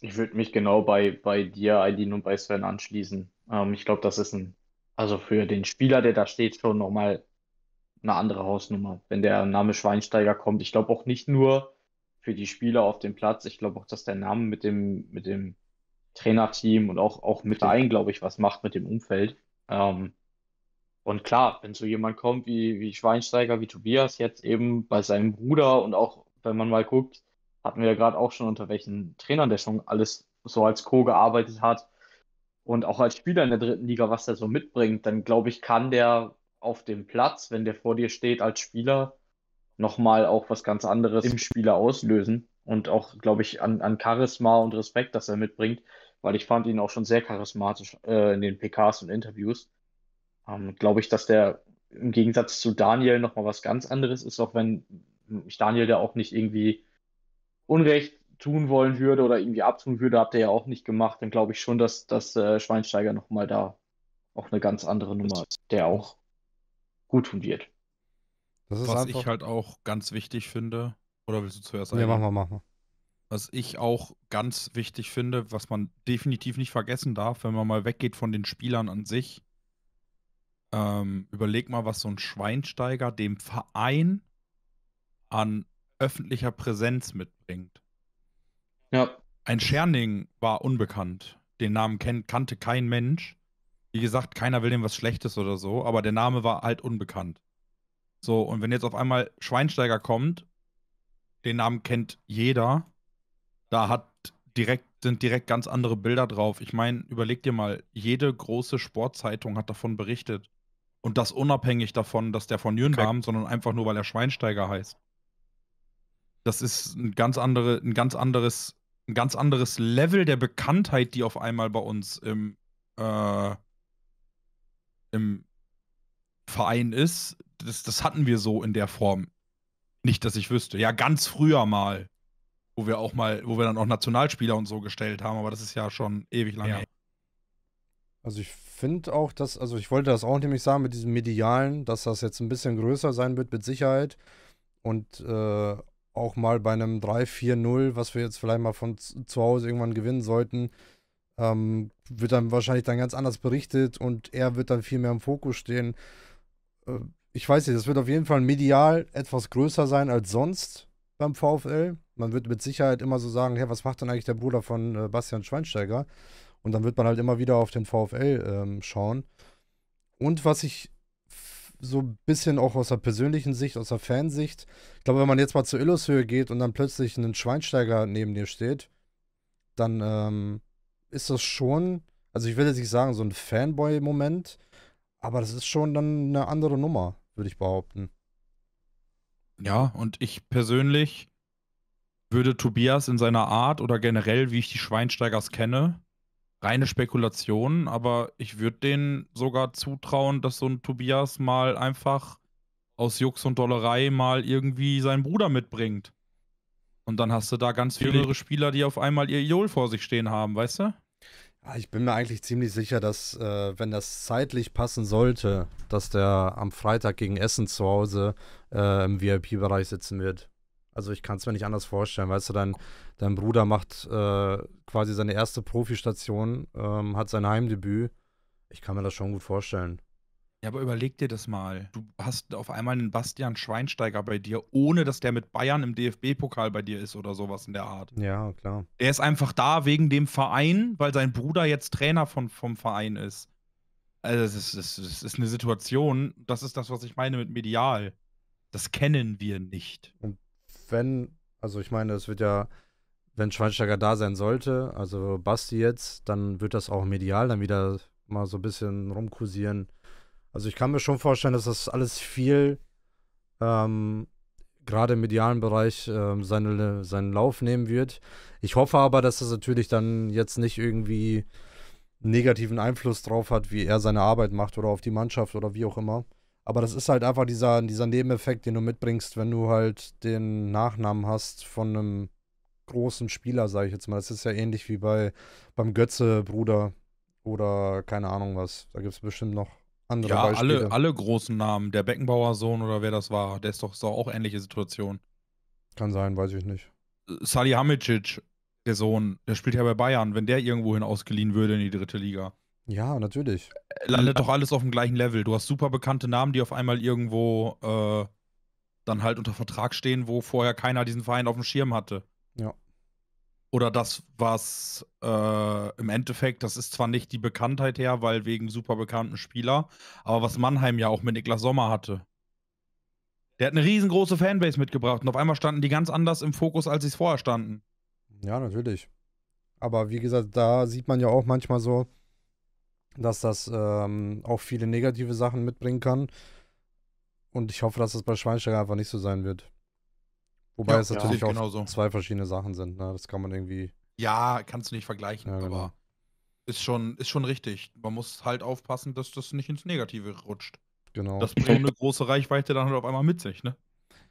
Ich würde mich genau bei, bei dir, Aidin und bei Sven anschließen. Ähm, ich glaube, das ist ein, also für den Spieler, der da steht, schon nochmal eine andere Hausnummer. Wenn der Name Schweinsteiger kommt, ich glaube auch nicht nur für die Spieler auf dem Platz, ich glaube auch, dass der Name mit dem, mit dem Trainerteam und auch, auch mit Verein, glaube ich, was macht mit dem Umfeld. Ähm, und klar, wenn so jemand kommt wie, wie Schweinsteiger, wie Tobias, jetzt eben bei seinem Bruder und auch, wenn man mal guckt, hatten wir ja gerade auch schon unter welchen Trainern der schon alles so als Co. gearbeitet hat und auch als Spieler in der dritten Liga, was der so mitbringt, dann glaube ich, kann der auf dem Platz, wenn der vor dir steht als Spieler, nochmal auch was ganz anderes im Spieler auslösen und auch, glaube ich, an, an Charisma und Respekt, das er mitbringt, weil ich fand ihn auch schon sehr charismatisch äh, in den PKs und Interviews ähm, glaube ich, dass der im Gegensatz zu Daniel nochmal was ganz anderes ist, auch wenn ich Daniel ja auch nicht irgendwie Unrecht tun wollen würde oder irgendwie abtun würde, habt ihr ja auch nicht gemacht, dann glaube ich schon, dass, dass äh, Schweinsteiger nochmal da auch eine ganz andere Nummer ist, der auch gut tun wird. Was einfach... ich halt auch ganz wichtig finde, oder willst du zuerst sagen? Ja, machen wir, machen wir. Was ich auch ganz wichtig finde, was man definitiv nicht vergessen darf, wenn man mal weggeht von den Spielern an sich, ähm, überleg mal, was so ein Schweinsteiger dem Verein an öffentlicher Präsenz mitbringt. Ja. Ein Scherning war unbekannt. Den Namen kennt, kannte kein Mensch. Wie gesagt, keiner will dem was Schlechtes oder so, aber der Name war halt unbekannt. So, und wenn jetzt auf einmal Schweinsteiger kommt, den Namen kennt jeder, da hat direkt, sind direkt ganz andere Bilder drauf. Ich meine, überleg dir mal, jede große Sportzeitung hat davon berichtet. Und das unabhängig davon, dass der von Nürnberg, okay. sondern einfach nur, weil er Schweinsteiger heißt. Das ist ein ganz, andere, ein ganz anderes, ein ganz anderes Level der Bekanntheit, die auf einmal bei uns im, äh, im Verein ist. Das, das hatten wir so in der Form. Nicht, dass ich wüsste. Ja, ganz früher mal wo wir auch mal, wo wir dann auch Nationalspieler und so gestellt haben, aber das ist ja schon ewig lange ja. Also ich finde auch, dass, also ich wollte das auch nämlich sagen mit diesem Medialen, dass das jetzt ein bisschen größer sein wird mit Sicherheit. Und äh, auch mal bei einem 3-4-0, was wir jetzt vielleicht mal von zu Hause irgendwann gewinnen sollten, ähm, wird dann wahrscheinlich dann ganz anders berichtet und er wird dann viel mehr im Fokus stehen. Äh, ich weiß nicht, das wird auf jeden Fall medial etwas größer sein als sonst beim VfL. Man wird mit Sicherheit immer so sagen, hey, was macht denn eigentlich der Bruder von äh, Bastian Schweinsteiger? Und dann wird man halt immer wieder auf den VfL ähm, schauen. Und was ich so ein bisschen auch aus der persönlichen Sicht, aus der Fansicht, ich glaube, wenn man jetzt mal zur Illushöhe geht und dann plötzlich ein Schweinsteiger neben dir steht, dann ähm, ist das schon, also ich will jetzt nicht sagen, so ein Fanboy-Moment, aber das ist schon dann eine andere Nummer, würde ich behaupten. Ja, und ich persönlich würde Tobias in seiner Art oder generell, wie ich die Schweinsteigers kenne, reine Spekulation, aber ich würde denen sogar zutrauen, dass so ein Tobias mal einfach aus Jux und Dollerei mal irgendwie seinen Bruder mitbringt. Und dann hast du da ganz viele Spieler, die auf einmal ihr Idol vor sich stehen haben, weißt du? Ich bin mir eigentlich ziemlich sicher, dass, äh, wenn das zeitlich passen sollte, dass der am Freitag gegen Essen zu Hause äh, im VIP-Bereich sitzen wird. Also ich kann es mir nicht anders vorstellen. Weißt du, dein, dein Bruder macht äh, quasi seine erste Profistation, ähm, hat sein Heimdebüt. Ich kann mir das schon gut vorstellen. Ja, aber überleg dir das mal. Du hast auf einmal einen Bastian Schweinsteiger bei dir, ohne dass der mit Bayern im DFB-Pokal bei dir ist oder sowas in der Art. Ja, klar. Er ist einfach da wegen dem Verein, weil sein Bruder jetzt Trainer von, vom Verein ist. Also, es ist, es ist, ist eine Situation, das ist das, was ich meine mit medial. Das kennen wir nicht. Und wenn, also ich meine, es wird ja, wenn Schweinsteiger da sein sollte, also Basti jetzt, dann wird das auch medial dann wieder mal so ein bisschen rumkursieren. Also ich kann mir schon vorstellen, dass das alles viel ähm, gerade im medialen Bereich ähm, seine, seinen Lauf nehmen wird. Ich hoffe aber, dass das natürlich dann jetzt nicht irgendwie negativen Einfluss drauf hat, wie er seine Arbeit macht oder auf die Mannschaft oder wie auch immer. Aber das ist halt einfach dieser, dieser Nebeneffekt, den du mitbringst, wenn du halt den Nachnamen hast von einem großen Spieler, sage ich jetzt mal. Das ist ja ähnlich wie bei beim Götze-Bruder oder keine Ahnung was. Da gibt es bestimmt noch andere ja, Beispiele. Alle, alle großen Namen, der Beckenbauer-Sohn oder wer das war, der ist doch so auch ähnliche Situation. Kann sein, weiß ich nicht. Salihamidzic, der Sohn, der spielt ja bei Bayern, wenn der irgendwohin ausgeliehen würde in die dritte Liga. Ja, natürlich. Äh, landet doch alles auf dem gleichen Level. Du hast super bekannte Namen, die auf einmal irgendwo äh, dann halt unter Vertrag stehen, wo vorher keiner diesen Verein auf dem Schirm hatte. Ja. Oder das, was äh, im Endeffekt, das ist zwar nicht die Bekanntheit her, weil wegen super bekannten Spieler, aber was Mannheim ja auch mit Niklas Sommer hatte. Der hat eine riesengroße Fanbase mitgebracht und auf einmal standen die ganz anders im Fokus, als sie es vorher standen. Ja, natürlich. Aber wie gesagt, da sieht man ja auch manchmal so, dass das ähm, auch viele negative Sachen mitbringen kann. Und ich hoffe, dass das bei Schweinsteiger einfach nicht so sein wird. Wobei ja, es natürlich ja, auch so. zwei verschiedene Sachen sind. Ne? Das kann man irgendwie. Ja, kannst du nicht vergleichen, ja, genau. aber ist schon, ist schon richtig. Man muss halt aufpassen, dass das nicht ins Negative rutscht. Genau. Das bringt eine große Reichweite dann halt auf einmal mit sich, ne?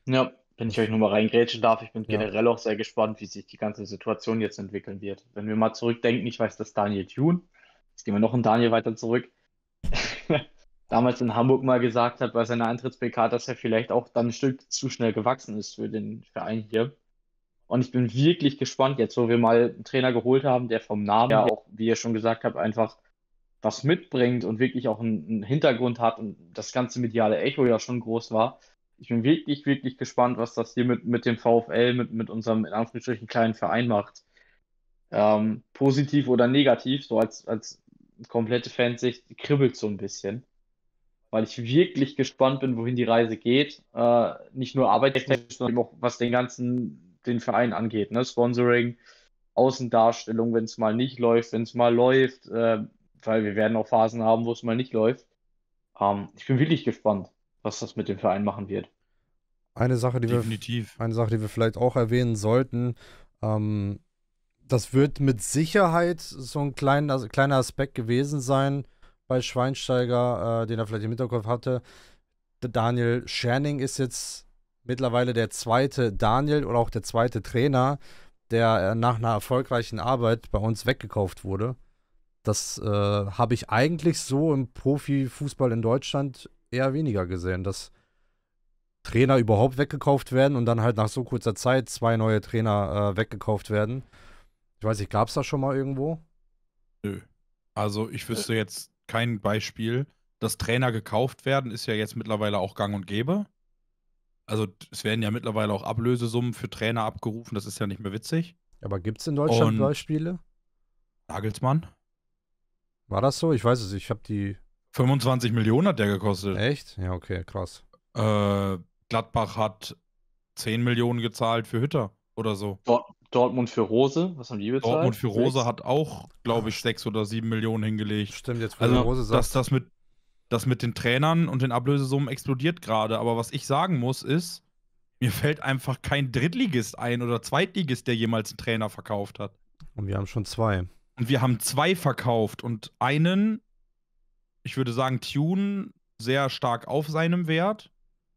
Ja, wenn ich euch nur mal reingrätschen darf, ich bin ja. generell auch sehr gespannt, wie sich die ganze Situation jetzt entwickeln wird. Wenn wir mal zurückdenken, ich weiß, dass Daniel Thune jetzt gehen wir noch einen Daniel weiter zurück, damals in Hamburg mal gesagt hat bei seiner Eintritts-PK, dass er vielleicht auch dann ein Stück zu schnell gewachsen ist für den Verein hier. Und ich bin wirklich gespannt, jetzt wo wir mal einen Trainer geholt haben, der vom Namen ja auch, wie ihr schon gesagt habt, einfach was mitbringt und wirklich auch einen, einen Hintergrund hat und das ganze mediale Echo ja schon groß war. Ich bin wirklich, wirklich gespannt, was das hier mit, mit dem VfL, mit, mit unserem in Anführungsstrichen kleinen Verein macht. Ähm, positiv oder negativ, so als, als komplette Fansicht kribbelt so ein bisschen, weil ich wirklich gespannt bin, wohin die Reise geht. Äh, nicht nur arbeitstechnisch, sondern auch was den ganzen, den Verein angeht. Ne? Sponsoring, Außendarstellung, wenn es mal nicht läuft, wenn es mal läuft, äh, weil wir werden auch Phasen haben, wo es mal nicht läuft. Ähm, ich bin wirklich gespannt, was das mit dem Verein machen wird. Eine Sache, die Definitiv. wir eine Sache, die wir vielleicht auch erwähnen sollten, ähm, das wird mit Sicherheit so ein kleiner, also kleiner Aspekt gewesen sein bei Schweinsteiger, äh, den er vielleicht im Hinterkopf hatte. Daniel Scherning ist jetzt mittlerweile der zweite Daniel oder auch der zweite Trainer, der äh, nach einer erfolgreichen Arbeit bei uns weggekauft wurde. Das äh, habe ich eigentlich so im Profifußball in Deutschland eher weniger gesehen, dass Trainer überhaupt weggekauft werden und dann halt nach so kurzer Zeit zwei neue Trainer äh, weggekauft werden. Ich weiß nicht, gab es das schon mal irgendwo? Nö. Also ich äh. wüsste jetzt kein Beispiel. Dass Trainer gekauft werden, ist ja jetzt mittlerweile auch gang und gäbe. Also es werden ja mittlerweile auch Ablösesummen für Trainer abgerufen, das ist ja nicht mehr witzig. Aber gibt es in Deutschland und Beispiele? Nagelsmann? War das so? Ich weiß es, ich habe die. 25 Millionen hat der gekostet. Echt? Ja, okay, krass. Äh, Gladbach hat 10 Millionen gezahlt für Hütter oder so. Dort Dortmund für Rose, was haben die bezahlt? Dortmund für Rose hat auch, glaube ich, sechs oder sieben Millionen hingelegt. Stimmt, jetzt wo also, Rose sagt. Dass das mit, das mit den Trainern und den Ablösesummen explodiert gerade. Aber was ich sagen muss, ist, mir fällt einfach kein Drittligist ein oder Zweitligist, der jemals einen Trainer verkauft hat. Und wir haben schon zwei. Und wir haben zwei verkauft und einen, ich würde sagen, Tune sehr stark auf seinem Wert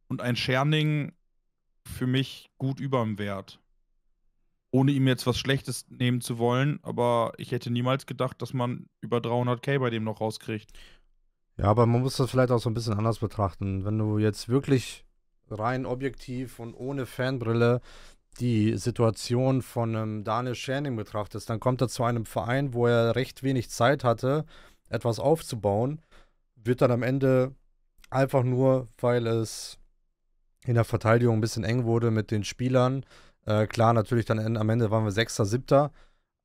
und ein Scherning für mich gut über dem Wert ohne ihm jetzt was Schlechtes nehmen zu wollen, aber ich hätte niemals gedacht, dass man über 300k bei dem noch rauskriegt. Ja, aber man muss das vielleicht auch so ein bisschen anders betrachten. Wenn du jetzt wirklich rein objektiv und ohne Fanbrille die Situation von einem ähm, Daniel Scherning betrachtest, dann kommt er zu einem Verein, wo er recht wenig Zeit hatte, etwas aufzubauen, wird dann am Ende einfach nur, weil es in der Verteidigung ein bisschen eng wurde mit den Spielern, äh, klar, natürlich dann am Ende waren wir Sechster, Siebter,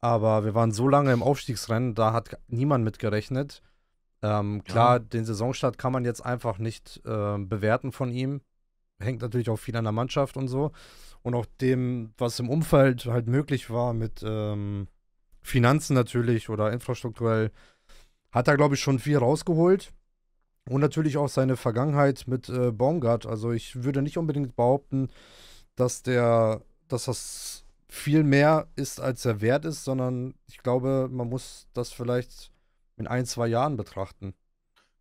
aber wir waren so lange im Aufstiegsrennen, da hat niemand mitgerechnet. Ähm, klar, ja. den Saisonstart kann man jetzt einfach nicht äh, bewerten von ihm. Hängt natürlich auch viel an der Mannschaft und so. Und auch dem, was im Umfeld halt möglich war mit ähm, Finanzen natürlich oder infrastrukturell, hat er, glaube ich, schon viel rausgeholt. Und natürlich auch seine Vergangenheit mit äh, Baumgart. Also ich würde nicht unbedingt behaupten, dass der dass das viel mehr ist, als er wert ist, sondern ich glaube, man muss das vielleicht in ein, zwei Jahren betrachten.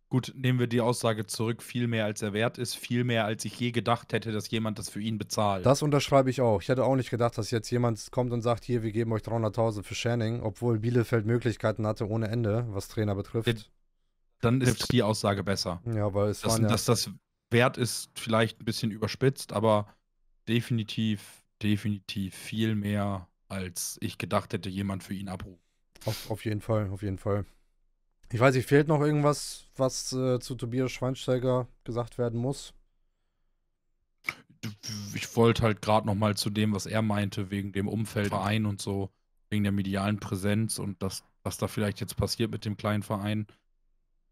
Gut, nehmen wir die Aussage zurück, viel mehr als er wert ist, viel mehr als ich je gedacht hätte, dass jemand das für ihn bezahlt. Das unterschreibe ich auch. Ich hätte auch nicht gedacht, dass jetzt jemand kommt und sagt, hier, wir geben euch 300.000 für Shanning, obwohl Bielefeld Möglichkeiten hatte ohne Ende, was Trainer betrifft. Dann ist die Aussage besser. Ja, weil es dass, waren ja dass das wert ist, vielleicht ein bisschen überspitzt, aber definitiv definitiv viel mehr, als ich gedacht hätte, jemand für ihn abrufen. Auf, auf jeden Fall, auf jeden Fall. Ich weiß ich fehlt noch irgendwas, was äh, zu Tobias Schweinsteiger gesagt werden muss? Ich wollte halt gerade noch mal zu dem, was er meinte, wegen dem Umfeldverein und so, wegen der medialen Präsenz und das, was da vielleicht jetzt passiert mit dem kleinen Verein.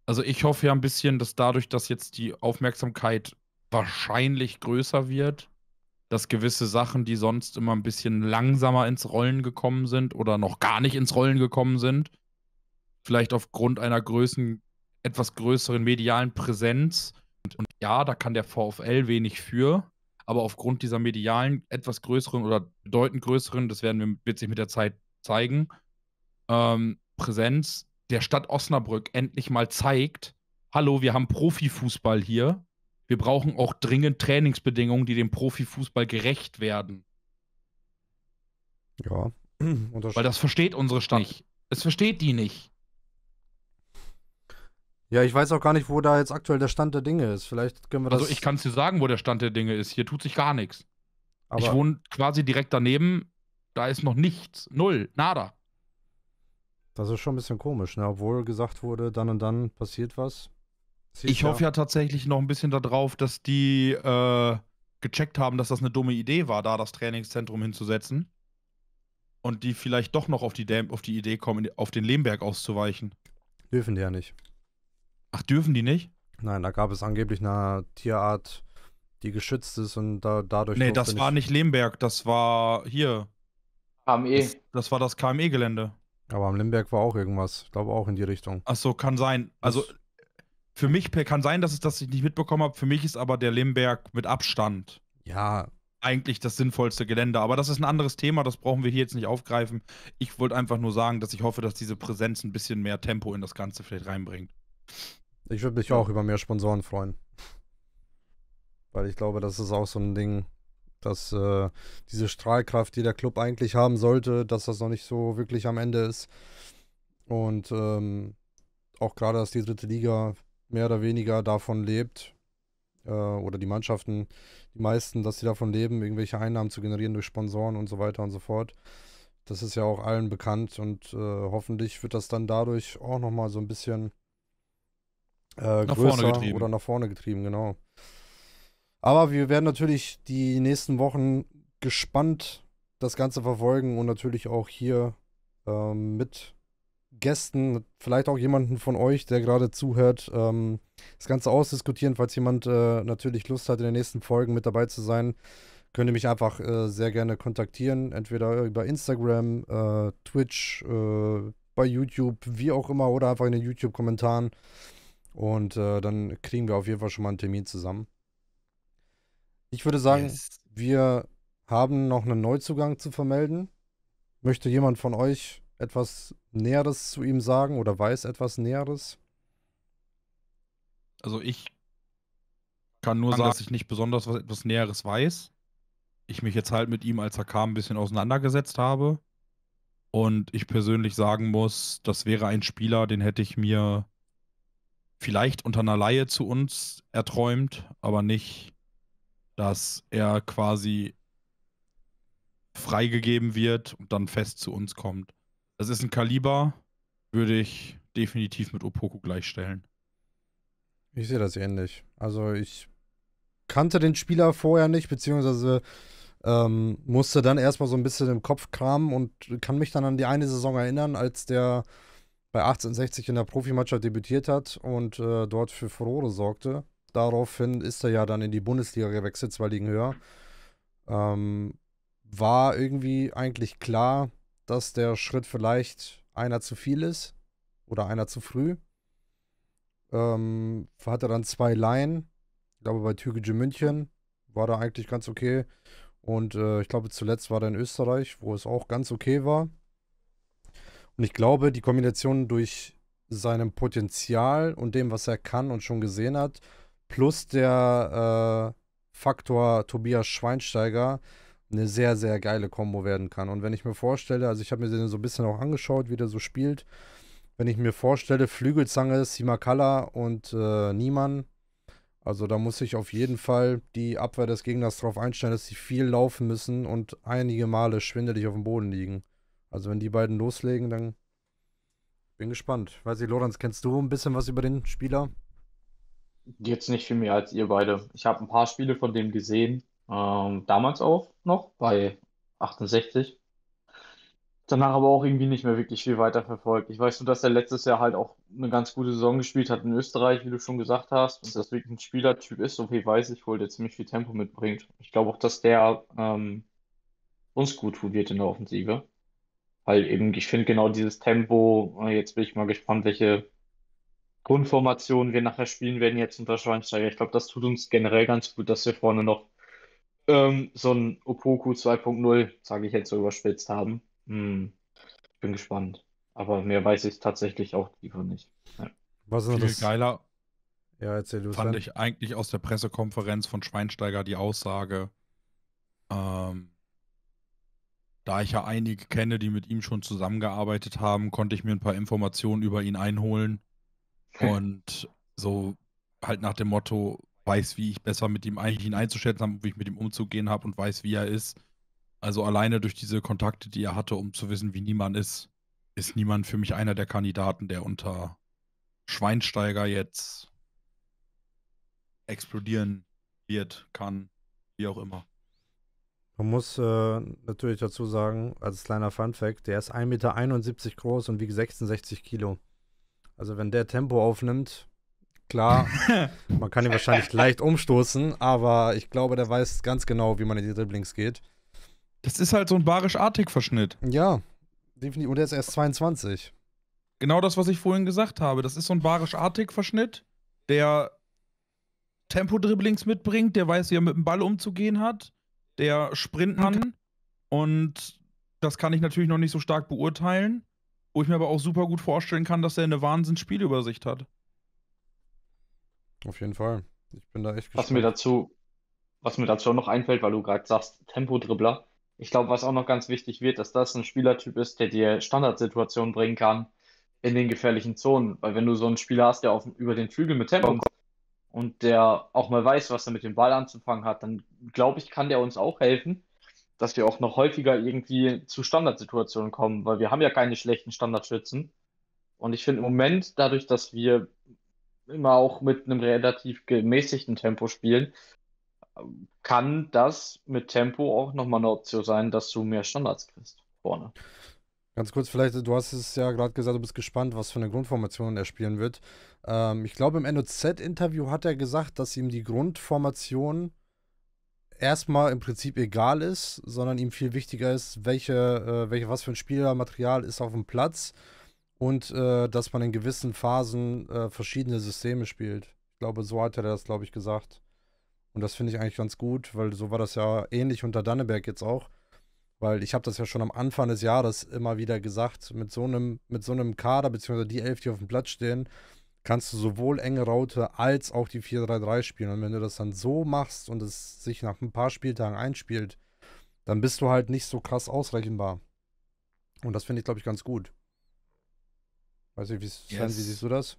Also ich hoffe ja ein bisschen, dass dadurch, dass jetzt die Aufmerksamkeit wahrscheinlich größer wird, dass gewisse Sachen, die sonst immer ein bisschen langsamer ins Rollen gekommen sind oder noch gar nicht ins Rollen gekommen sind, vielleicht aufgrund einer Größen, etwas größeren medialen Präsenz. Und, und ja, da kann der VfL wenig für, aber aufgrund dieser medialen, etwas größeren oder bedeutend größeren, das werden wir, wird sich mit der Zeit zeigen, ähm, Präsenz der Stadt Osnabrück endlich mal zeigt, hallo, wir haben Profifußball hier wir brauchen auch dringend Trainingsbedingungen, die dem Profifußball gerecht werden. Ja. Weil das versteht unsere Stadt nicht. Es versteht die nicht. Ja, ich weiß auch gar nicht, wo da jetzt aktuell der Stand der Dinge ist. Vielleicht können wir also das. Also ich kann es dir sagen, wo der Stand der Dinge ist. Hier tut sich gar nichts. Aber ich wohne quasi direkt daneben. Da ist noch nichts. Null. Nada. Das ist schon ein bisschen komisch, ne? Obwohl gesagt wurde, dann und dann passiert was. Sicher. Ich hoffe ja tatsächlich noch ein bisschen darauf, dass die äh, gecheckt haben, dass das eine dumme Idee war, da das Trainingszentrum hinzusetzen. Und die vielleicht doch noch auf die, Dam auf die Idee kommen, auf den Lehmberg auszuweichen. Dürfen die ja nicht. Ach, dürfen die nicht? Nein, da gab es angeblich eine Tierart, die geschützt ist und da, dadurch. Nee, das war nicht Lehmberg, das war hier. KME. Das, das war das KME-Gelände. Aber am Limberg war auch irgendwas. Ich glaube auch in die Richtung. Ach so, kann sein. Also für mich kann sein, dass ich das nicht mitbekommen habe. Für mich ist aber der Limberg mit Abstand. Ja. Eigentlich das sinnvollste Gelände. Aber das ist ein anderes Thema, das brauchen wir hier jetzt nicht aufgreifen. Ich wollte einfach nur sagen, dass ich hoffe, dass diese Präsenz ein bisschen mehr Tempo in das Ganze vielleicht reinbringt. Ich würde mich ja. auch über mehr Sponsoren freuen. Weil ich glaube, das ist auch so ein Ding, dass äh, diese Strahlkraft, die der Club eigentlich haben sollte, dass das noch nicht so wirklich am Ende ist. Und ähm, auch gerade, dass die dritte Liga mehr oder weniger davon lebt, äh, oder die Mannschaften, die meisten, dass sie davon leben, irgendwelche Einnahmen zu generieren durch Sponsoren und so weiter und so fort. Das ist ja auch allen bekannt und äh, hoffentlich wird das dann dadurch auch nochmal so ein bisschen äh, nach größer oder nach vorne getrieben, genau. Aber wir werden natürlich die nächsten Wochen gespannt das Ganze verfolgen und natürlich auch hier ähm, mit Gästen, vielleicht auch jemanden von euch, der gerade zuhört, ähm, das Ganze ausdiskutieren. Falls jemand äh, natürlich Lust hat, in den nächsten Folgen mit dabei zu sein, könnt ihr mich einfach äh, sehr gerne kontaktieren. Entweder äh, über Instagram, äh, Twitch, äh, bei YouTube, wie auch immer, oder einfach in den YouTube-Kommentaren. Und äh, dann kriegen wir auf jeden Fall schon mal einen Termin zusammen. Ich würde sagen, yes. wir haben noch einen Neuzugang zu vermelden. Möchte jemand von euch etwas Näheres zu ihm sagen oder weiß etwas Näheres? Also ich kann nur kann sagen, dass ich nicht besonders was, etwas Näheres weiß. Ich mich jetzt halt mit ihm, als er kam, ein bisschen auseinandergesetzt habe. Und ich persönlich sagen muss, das wäre ein Spieler, den hätte ich mir vielleicht unter einer Laie zu uns erträumt, aber nicht, dass er quasi freigegeben wird und dann fest zu uns kommt. Das ist ein Kaliber, würde ich definitiv mit Opoku gleichstellen. Ich sehe das ähnlich. Also ich kannte den Spieler vorher nicht, beziehungsweise ähm, musste dann erstmal so ein bisschen im Kopf kramen und kann mich dann an die eine Saison erinnern, als der bei 1860 in der Profimannschaft debütiert hat und äh, dort für Furore sorgte. Daraufhin ist er ja dann in die Bundesliga gewechselt, zwei Ligen höher. Ähm, war irgendwie eigentlich klar, dass der Schritt vielleicht einer zu viel ist oder einer zu früh. Ähm, hat dann zwei Laien. Ich glaube, bei Türkgücü München war da eigentlich ganz okay. Und äh, ich glaube, zuletzt war er in Österreich, wo es auch ganz okay war. Und ich glaube, die Kombination durch seinem Potenzial und dem, was er kann und schon gesehen hat, plus der äh, Faktor Tobias Schweinsteiger, eine sehr, sehr geile Kombo werden kann. Und wenn ich mir vorstelle, also ich habe mir den so ein bisschen auch angeschaut, wie der so spielt. Wenn ich mir vorstelle, Flügelzange, Simakala und äh, Niemann, also da muss ich auf jeden Fall die Abwehr des Gegners darauf einstellen, dass sie viel laufen müssen und einige Male schwindelig auf dem Boden liegen. Also wenn die beiden loslegen, dann bin gespannt. Weiß ich, Lorenz, kennst du ein bisschen was über den Spieler? Jetzt nicht viel mehr als ihr beide. Ich habe ein paar Spiele von dem gesehen. Ähm, damals auch noch bei 68. Danach aber auch irgendwie nicht mehr wirklich viel weiter verfolgt. Ich weiß nur, dass er letztes Jahr halt auch eine ganz gute Saison gespielt hat in Österreich, wie du schon gesagt hast. Und das wirklich ein Spielertyp ist, so viel weiß ich wohl, der ziemlich viel Tempo mitbringt. Ich glaube auch, dass der ähm, uns gut tut wird in der Offensive. Weil eben, ich finde genau dieses Tempo, äh, jetzt bin ich mal gespannt, welche Grundformationen wir nachher spielen werden jetzt unter Schweinsteiger. Ich glaube, das tut uns generell ganz gut, dass wir vorne noch ähm, so ein Opoku 2.0, sage ich jetzt so überspitzt haben. Hm. Ich bin gespannt. Aber mehr weiß ich tatsächlich auch lieber nicht. Ja. Was ist Viel das? geiler ja, erzähl du fand dann. ich eigentlich aus der Pressekonferenz von Schweinsteiger die Aussage, ähm, da ich ja einige kenne, die mit ihm schon zusammengearbeitet haben, konnte ich mir ein paar Informationen über ihn einholen. Und so halt nach dem Motto, weiß, wie ich besser mit ihm eigentlich ihn einzuschätzen habe, wie ich mit ihm umzugehen habe und weiß, wie er ist. Also alleine durch diese Kontakte, die er hatte, um zu wissen, wie niemand ist, ist niemand für mich einer der Kandidaten, der unter Schweinsteiger jetzt explodieren wird, kann, wie auch immer. Man muss äh, natürlich dazu sagen, als kleiner Funfact, der ist 1,71 Meter groß und wiegt 66 Kilo. Also wenn der Tempo aufnimmt, Klar, man kann ihn wahrscheinlich leicht umstoßen, aber ich glaube, der weiß ganz genau, wie man in die Dribblings geht. Das ist halt so ein barisch-artig-Verschnitt. Ja, definitiv. Und er ist erst 22. Genau das, was ich vorhin gesagt habe. Das ist so ein barisch-artig-Verschnitt, der Tempo-Dribblings mitbringt, der weiß, wie er mit dem Ball umzugehen hat, der Sprint kann. Und das kann ich natürlich noch nicht so stark beurteilen, wo ich mir aber auch super gut vorstellen kann, dass er eine Wahnsinnsspielübersicht hat. Auf jeden Fall. Ich bin da echt Was mir gespannt. dazu, was mir dazu auch noch einfällt, weil du gerade sagst, Tempo-Dribbler. Ich glaube, was auch noch ganz wichtig wird, dass das ein Spielertyp ist, der dir Standardsituationen bringen kann in den gefährlichen Zonen. Weil wenn du so einen Spieler hast, der auf, über den Flügel mit Tempo kommt und der auch mal weiß, was er mit dem Ball anzufangen hat, dann glaube ich, kann der uns auch helfen, dass wir auch noch häufiger irgendwie zu Standardsituationen kommen, weil wir haben ja keine schlechten Standardschützen. Und ich finde im Moment, dadurch, dass wir immer auch mit einem relativ gemäßigten Tempo spielen, kann das mit Tempo auch nochmal eine Option sein, dass du mehr Standards kriegst vorne. Ganz kurz, vielleicht, du hast es ja gerade gesagt, du bist gespannt, was für eine Grundformation er spielen wird. Ähm, ich glaube, im NOZ-Interview hat er gesagt, dass ihm die Grundformation erstmal im Prinzip egal ist, sondern ihm viel wichtiger ist, welche, äh, welche was für ein Spielermaterial ist auf dem Platz und äh, dass man in gewissen Phasen äh, verschiedene Systeme spielt. Ich glaube, so hat er das, glaube ich, gesagt. Und das finde ich eigentlich ganz gut, weil so war das ja ähnlich unter Danneberg jetzt auch. Weil ich habe das ja schon am Anfang des Jahres immer wieder gesagt, mit so einem, mit so einem Kader, beziehungsweise die Elf, die auf dem Platz stehen, kannst du sowohl enge Raute als auch die 4-3-3 spielen. Und wenn du das dann so machst und es sich nach ein paar Spieltagen einspielt, dann bist du halt nicht so krass ausrechenbar. Und das finde ich, glaube ich, ganz gut. Weiß ich, wie, yes. wie siehst du das?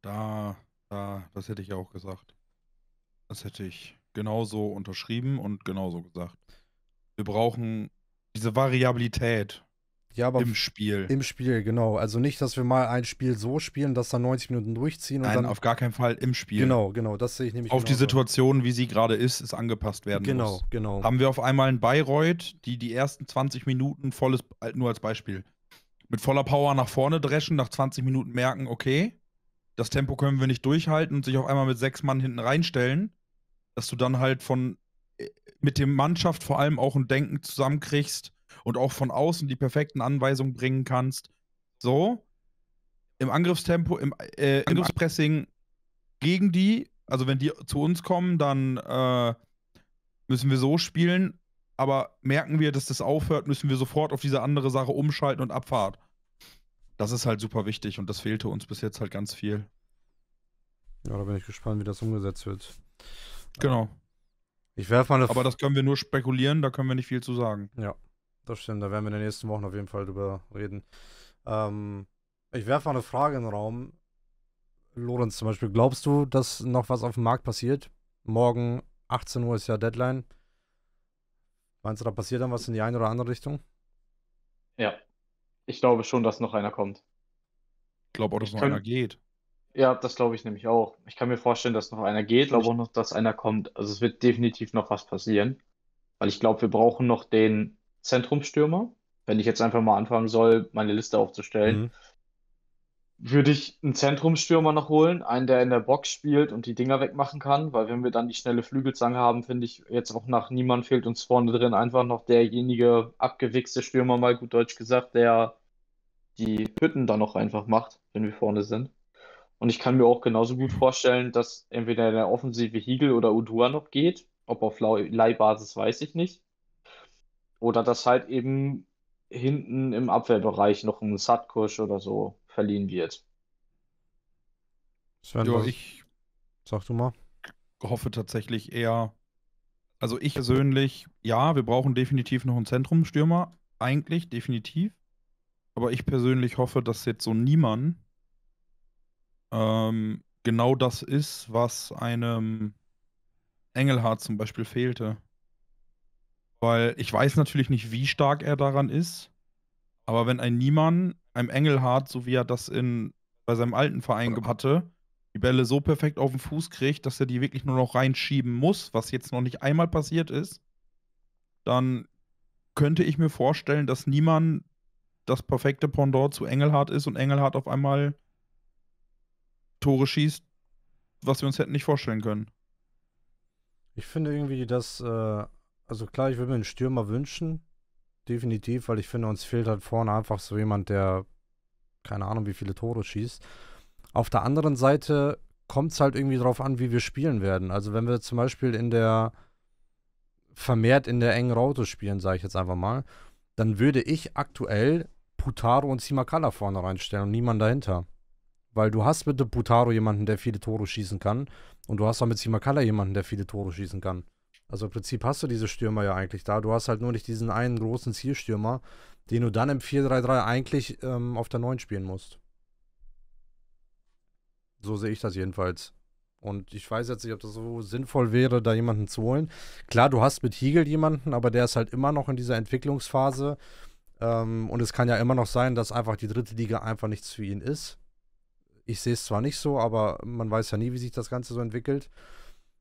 Da, da, das hätte ich auch gesagt. Das hätte ich genauso unterschrieben und genauso gesagt. Wir brauchen diese Variabilität ja, aber im Spiel. Im Spiel, genau. Also nicht, dass wir mal ein Spiel so spielen, dass dann 90 Minuten durchziehen und Nein, dann. auf gar keinen Fall im Spiel. Genau, genau. Das sehe ich nämlich. Auf genau die Situation, wie sie gerade ist, ist angepasst werden genau, muss. Genau, genau. Haben wir auf einmal ein Bayreuth, die die ersten 20 Minuten volles, nur als Beispiel, mit voller Power nach vorne dreschen, nach 20 Minuten merken, okay, das Tempo können wir nicht durchhalten und sich auf einmal mit sechs Mann hinten reinstellen, dass du dann halt von äh, mit dem Mannschaft vor allem auch ein Denken zusammenkriegst und auch von außen die perfekten Anweisungen bringen kannst. So, im Angriffstempo, im äh, genau. Angriffspressing gegen die, also wenn die zu uns kommen, dann äh, müssen wir so spielen aber merken wir, dass das aufhört, müssen wir sofort auf diese andere Sache umschalten und Abfahrt. Das ist halt super wichtig und das fehlte uns bis jetzt halt ganz viel. Ja, da bin ich gespannt, wie das umgesetzt wird. Genau. Ich werfe mal eine Aber das können wir nur spekulieren, da können wir nicht viel zu sagen. Ja, das stimmt. Da werden wir in den nächsten Wochen auf jeden Fall drüber reden. Ähm, ich werfe mal eine Frage in den Raum. Lorenz zum Beispiel, glaubst du, dass noch was auf dem Markt passiert? Morgen 18 Uhr ist ja Deadline. Meinst du, da passiert dann was in die eine oder andere Richtung? Ja. Ich glaube schon, dass noch einer kommt. Ich glaube auch, dass ich noch kann... einer geht. Ja, das glaube ich nämlich auch. Ich kann mir vorstellen, dass noch einer geht, glaube auch noch, dass einer kommt. Also es wird definitiv noch was passieren. Weil ich glaube, wir brauchen noch den Zentrumstürmer. Wenn ich jetzt einfach mal anfangen soll, meine Liste aufzustellen, mhm würde ich einen Zentrumstürmer noch holen, einen, der in der Box spielt und die Dinger wegmachen kann, weil wenn wir dann die schnelle Flügelzange haben, finde ich jetzt auch nach niemand fehlt uns vorne drin einfach noch derjenige abgewichste Stürmer, mal gut deutsch gesagt, der die Hütten dann noch einfach macht, wenn wir vorne sind. Und ich kann mir auch genauso gut vorstellen, dass entweder der Offensive Hiegel oder Udua noch geht, ob auf Leihbasis weiß ich nicht. Oder dass halt eben hinten im Abwehrbereich noch ein Satkusch oder so verliehen wird. Sven, ja, ich sag du mal. Hoffe tatsächlich eher, also ich persönlich, ja, wir brauchen definitiv noch einen Zentrumstürmer, eigentlich definitiv. Aber ich persönlich hoffe, dass jetzt so niemand ähm, genau das ist, was einem Engelhardt zum Beispiel fehlte. Weil ich weiß natürlich nicht, wie stark er daran ist, aber wenn ein Niemann einem Engelhardt, so wie er das in, bei seinem alten Verein hatte, die Bälle so perfekt auf den Fuß kriegt, dass er die wirklich nur noch reinschieben muss, was jetzt noch nicht einmal passiert ist, dann könnte ich mir vorstellen, dass niemand das perfekte Pendant zu Engelhardt ist und Engelhardt auf einmal Tore schießt, was wir uns hätten nicht vorstellen können. Ich finde irgendwie, dass, äh, also klar, ich würde mir einen Stürmer wünschen, definitiv, weil ich finde, uns fehlt halt vorne einfach so jemand, der keine Ahnung, wie viele Tore schießt. Auf der anderen Seite kommt es halt irgendwie darauf an, wie wir spielen werden. Also wenn wir zum Beispiel in der vermehrt in der engen Raute spielen, sage ich jetzt einfach mal, dann würde ich aktuell Putaro und Simakala vorne reinstellen und niemand dahinter. Weil du hast mit dem Putaro jemanden, der viele Tore schießen kann und du hast auch mit Simakala jemanden, der viele Tore schießen kann. Also im Prinzip hast du diese Stürmer ja eigentlich da. Du hast halt nur nicht diesen einen großen Zielstürmer, den du dann im 4-3-3 eigentlich ähm, auf der 9 spielen musst. So sehe ich das jedenfalls. Und ich weiß jetzt nicht, ob das so sinnvoll wäre, da jemanden zu holen. Klar, du hast mit Hiegel jemanden, aber der ist halt immer noch in dieser Entwicklungsphase. Ähm, und es kann ja immer noch sein, dass einfach die dritte Liga einfach nichts für ihn ist. Ich sehe es zwar nicht so, aber man weiß ja nie, wie sich das Ganze so entwickelt.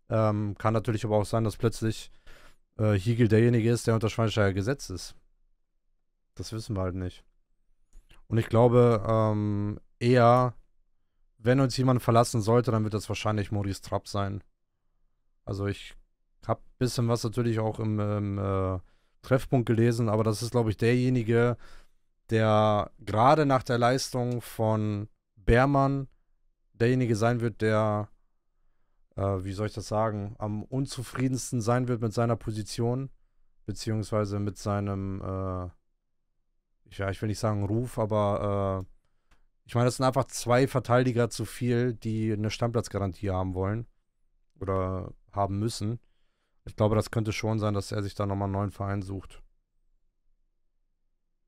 Ähm, kann natürlich aber auch sein, dass plötzlich äh, Hiegel derjenige ist, der unter Schweinsteiger Gesetz ist. Das wissen wir halt nicht. Und ich glaube, ähm, eher, wenn uns jemand verlassen sollte, dann wird das wahrscheinlich Maurice Trapp sein. Also ich habe ein bisschen was natürlich auch im, im äh, Treffpunkt gelesen, aber das ist, glaube ich, derjenige, der gerade nach der Leistung von Bermann derjenige sein wird, der äh, wie soll ich das sagen, am unzufriedensten sein wird mit seiner Position, beziehungsweise mit seinem, äh, ja, ich will nicht sagen Ruf, aber äh, ich meine, das sind einfach zwei Verteidiger zu viel, die eine Stammplatzgarantie haben wollen oder haben müssen. Ich glaube, das könnte schon sein, dass er sich da nochmal einen neuen Verein sucht.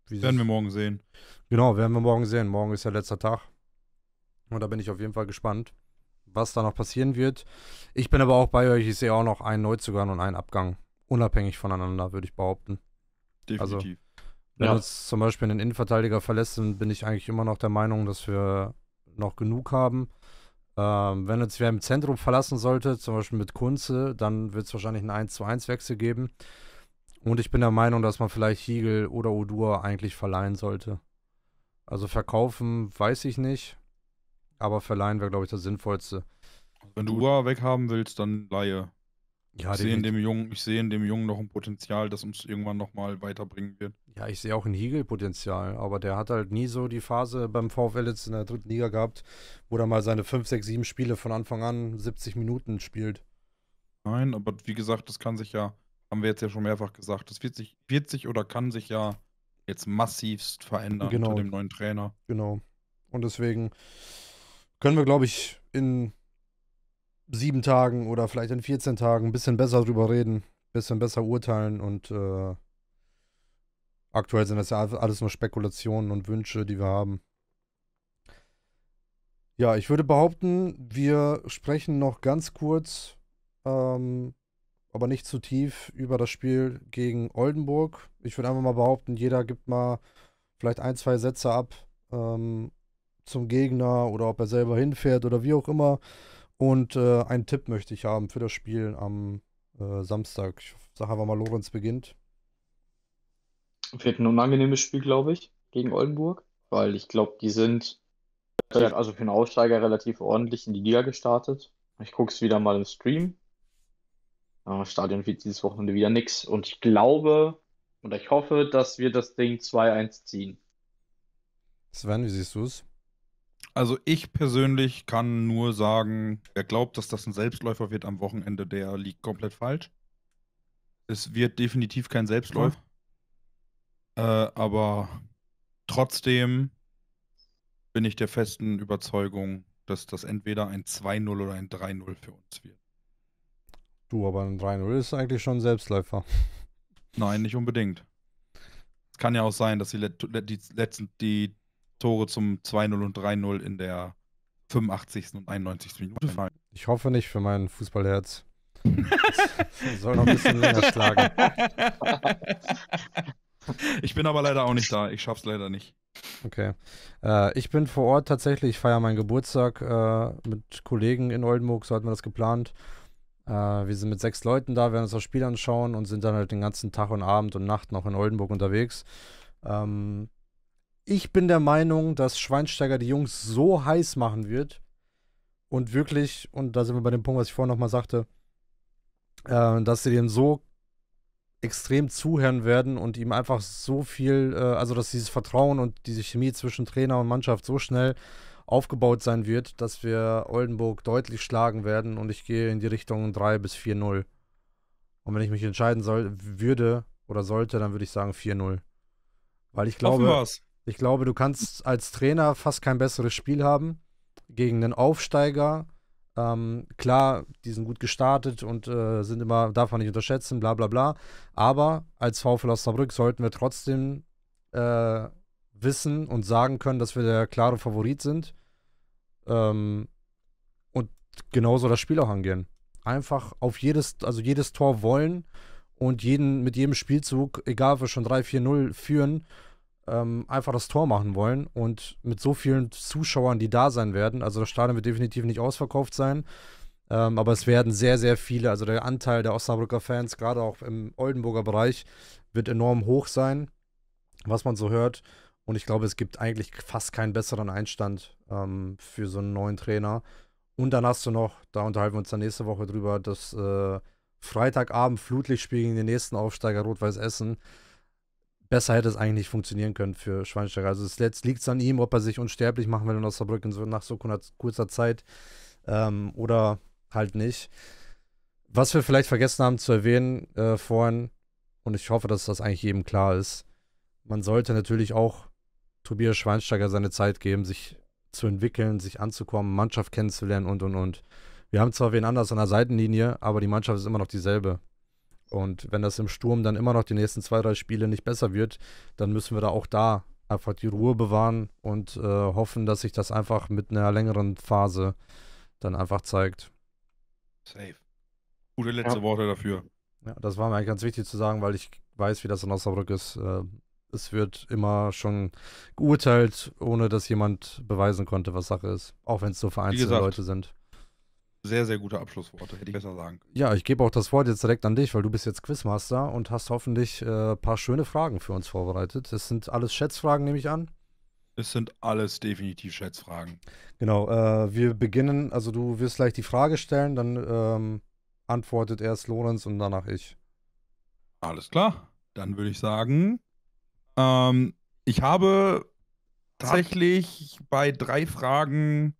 Wie werden wir morgen sehen. Genau, werden wir morgen sehen. Morgen ist ja letzter Tag. Und da bin ich auf jeden Fall gespannt was da noch passieren wird. Ich bin aber auch bei euch. Ich sehe auch noch einen Neuzugang und einen Abgang. Unabhängig voneinander, würde ich behaupten. Also, Definitiv. Also, wenn ja. uns zum Beispiel einen Innenverteidiger verlässt, dann bin ich eigentlich immer noch der Meinung, dass wir noch genug haben. Ähm, wenn uns wer im Zentrum verlassen sollte, zum Beispiel mit Kunze, dann wird es wahrscheinlich einen 1 zu 1 Wechsel geben. Und ich bin der Meinung, dass man vielleicht Hiegel oder Odur eigentlich verleihen sollte. Also verkaufen weiß ich nicht aber verleihen wäre, glaube ich, das Sinnvollste. Wenn du UA weghaben willst, dann Laie. Ja, ich sehe in, dem Jungen, ich seh in dem Jungen noch ein Potenzial, das uns irgendwann nochmal weiterbringen wird. Ja, ich sehe auch ein Hiegel-Potenzial, aber der hat halt nie so die Phase beim VfL jetzt in der dritten Liga gehabt, wo er mal seine 5, 6, 7 Spiele von Anfang an 70 Minuten spielt. Nein, aber wie gesagt, das kann sich ja, haben wir jetzt ja schon mehrfach gesagt, das wird sich, wird sich oder kann sich ja jetzt massivst verändern genau. unter dem neuen Trainer. Genau. Und deswegen können wir, glaube ich, in sieben Tagen oder vielleicht in 14 Tagen ein bisschen besser drüber reden, ein bisschen besser urteilen und äh, aktuell sind das ja alles nur Spekulationen und Wünsche, die wir haben. Ja, ich würde behaupten, wir sprechen noch ganz kurz, ähm, aber nicht zu tief über das Spiel gegen Oldenburg. Ich würde einfach mal behaupten, jeder gibt mal vielleicht ein, zwei Sätze ab, ähm, zum Gegner oder ob er selber hinfährt oder wie auch immer. Und äh, einen Tipp möchte ich haben für das Spiel am äh, Samstag. Ich sage einfach mal, Lorenz beginnt. Wird ein unangenehmes Spiel, glaube ich, gegen Oldenburg, weil ich glaube, die sind also für einen Aussteiger relativ ordentlich in die Liga gestartet. Ich gucke es wieder mal im Stream. Stadion wird dieses Wochenende wieder nix. Und ich glaube oder ich hoffe, dass wir das Ding 2-1 ziehen. Sven, wie siehst du es? Also ich persönlich kann nur sagen, wer glaubt, dass das ein Selbstläufer wird am Wochenende, der liegt komplett falsch. Es wird definitiv kein Selbstläufer. Äh, aber trotzdem bin ich der festen Überzeugung, dass das entweder ein 2-0 oder ein 3-0 für uns wird. Du, aber ein 3-0 ist eigentlich schon ein Selbstläufer. Nein, nicht unbedingt. Es kann ja auch sein, dass die, let die letzten, die Tore zum 2-0 und 3-0 in der 85. und 91. Minute fallen. Ich hoffe nicht für mein Fußballherz. soll noch ein bisschen länger schlagen. Ich bin aber leider auch nicht da. Ich schaff's leider nicht. Okay. Äh, ich bin vor Ort tatsächlich. Ich feiere meinen Geburtstag äh, mit Kollegen in Oldenburg. So hatten wir das geplant. Äh, wir sind mit sechs Leuten da, werden uns das Spiel anschauen und sind dann halt den ganzen Tag und Abend und Nacht noch in Oldenburg unterwegs. Ähm, ich bin der Meinung, dass Schweinsteiger die Jungs so heiß machen wird und wirklich, und da sind wir bei dem Punkt, was ich vorhin nochmal sagte, äh, dass sie dem so extrem zuhören werden und ihm einfach so viel, äh, also dass dieses Vertrauen und diese Chemie zwischen Trainer und Mannschaft so schnell aufgebaut sein wird, dass wir Oldenburg deutlich schlagen werden und ich gehe in die Richtung 3 bis 4-0. Und wenn ich mich entscheiden soll, würde oder sollte, dann würde ich sagen 4-0. Weil ich glaube, ich glaube, du kannst als Trainer fast kein besseres Spiel haben gegen einen Aufsteiger. Ähm, klar, die sind gut gestartet und äh, sind immer, darf man nicht unterschätzen, bla bla bla. Aber als VfL Osnabrück sollten wir trotzdem äh, wissen und sagen können, dass wir der klare Favorit sind. Ähm, und genauso das Spiel auch angehen. Einfach auf jedes, also jedes Tor wollen und jeden, mit jedem Spielzug, egal ob wir schon 3-4-0 führen, ähm, einfach das Tor machen wollen und mit so vielen Zuschauern, die da sein werden. Also das Stadion wird definitiv nicht ausverkauft sein, ähm, aber es werden sehr, sehr viele, also der Anteil der Osnabrücker Fans, gerade auch im Oldenburger Bereich, wird enorm hoch sein, was man so hört. Und ich glaube, es gibt eigentlich fast keinen besseren Einstand ähm, für so einen neuen Trainer. Und dann hast du noch, da unterhalten wir uns dann nächste Woche drüber, das äh, Freitagabend Flutlichtspiel gegen den nächsten Aufsteiger Rot-Weiß Essen besser hätte es eigentlich nicht funktionieren können für Schweinsteiger. Also es liegt an ihm, ob er sich unsterblich machen will in Osnabrück so, nach so kurzer Zeit ähm, oder halt nicht. Was wir vielleicht vergessen haben zu erwähnen äh, vorhin, und ich hoffe, dass das eigentlich jedem klar ist, man sollte natürlich auch Tobias Schweinsteiger seine Zeit geben, sich zu entwickeln, sich anzukommen, Mannschaft kennenzulernen und, und, und. Wir haben zwar wen anders an der Seitenlinie, aber die Mannschaft ist immer noch dieselbe. Und wenn das im Sturm dann immer noch die nächsten zwei, drei Spiele nicht besser wird, dann müssen wir da auch da einfach die Ruhe bewahren und äh, hoffen, dass sich das einfach mit einer längeren Phase dann einfach zeigt. Safe. Gute letzte ja. Worte dafür. Ja, das war mir eigentlich ganz wichtig zu sagen, weil ich weiß, wie das in Osnabrück ist. Äh, es wird immer schon geurteilt, ohne dass jemand beweisen konnte, was Sache ist. Auch wenn es so vereinzelte Leute sind sehr, sehr gute Abschlussworte, hätte ich besser sagen können. Ja, ich gebe auch das Wort jetzt direkt an dich, weil du bist jetzt Quizmaster und hast hoffentlich ein äh, paar schöne Fragen für uns vorbereitet. Das sind alles Schätzfragen, nehme ich an. Es sind alles definitiv Schätzfragen. Genau, äh, wir beginnen, also du wirst gleich die Frage stellen, dann ähm, antwortet erst Lorenz und danach ich. Alles klar, dann würde ich sagen, ähm, ich habe tatsächlich bei drei Fragen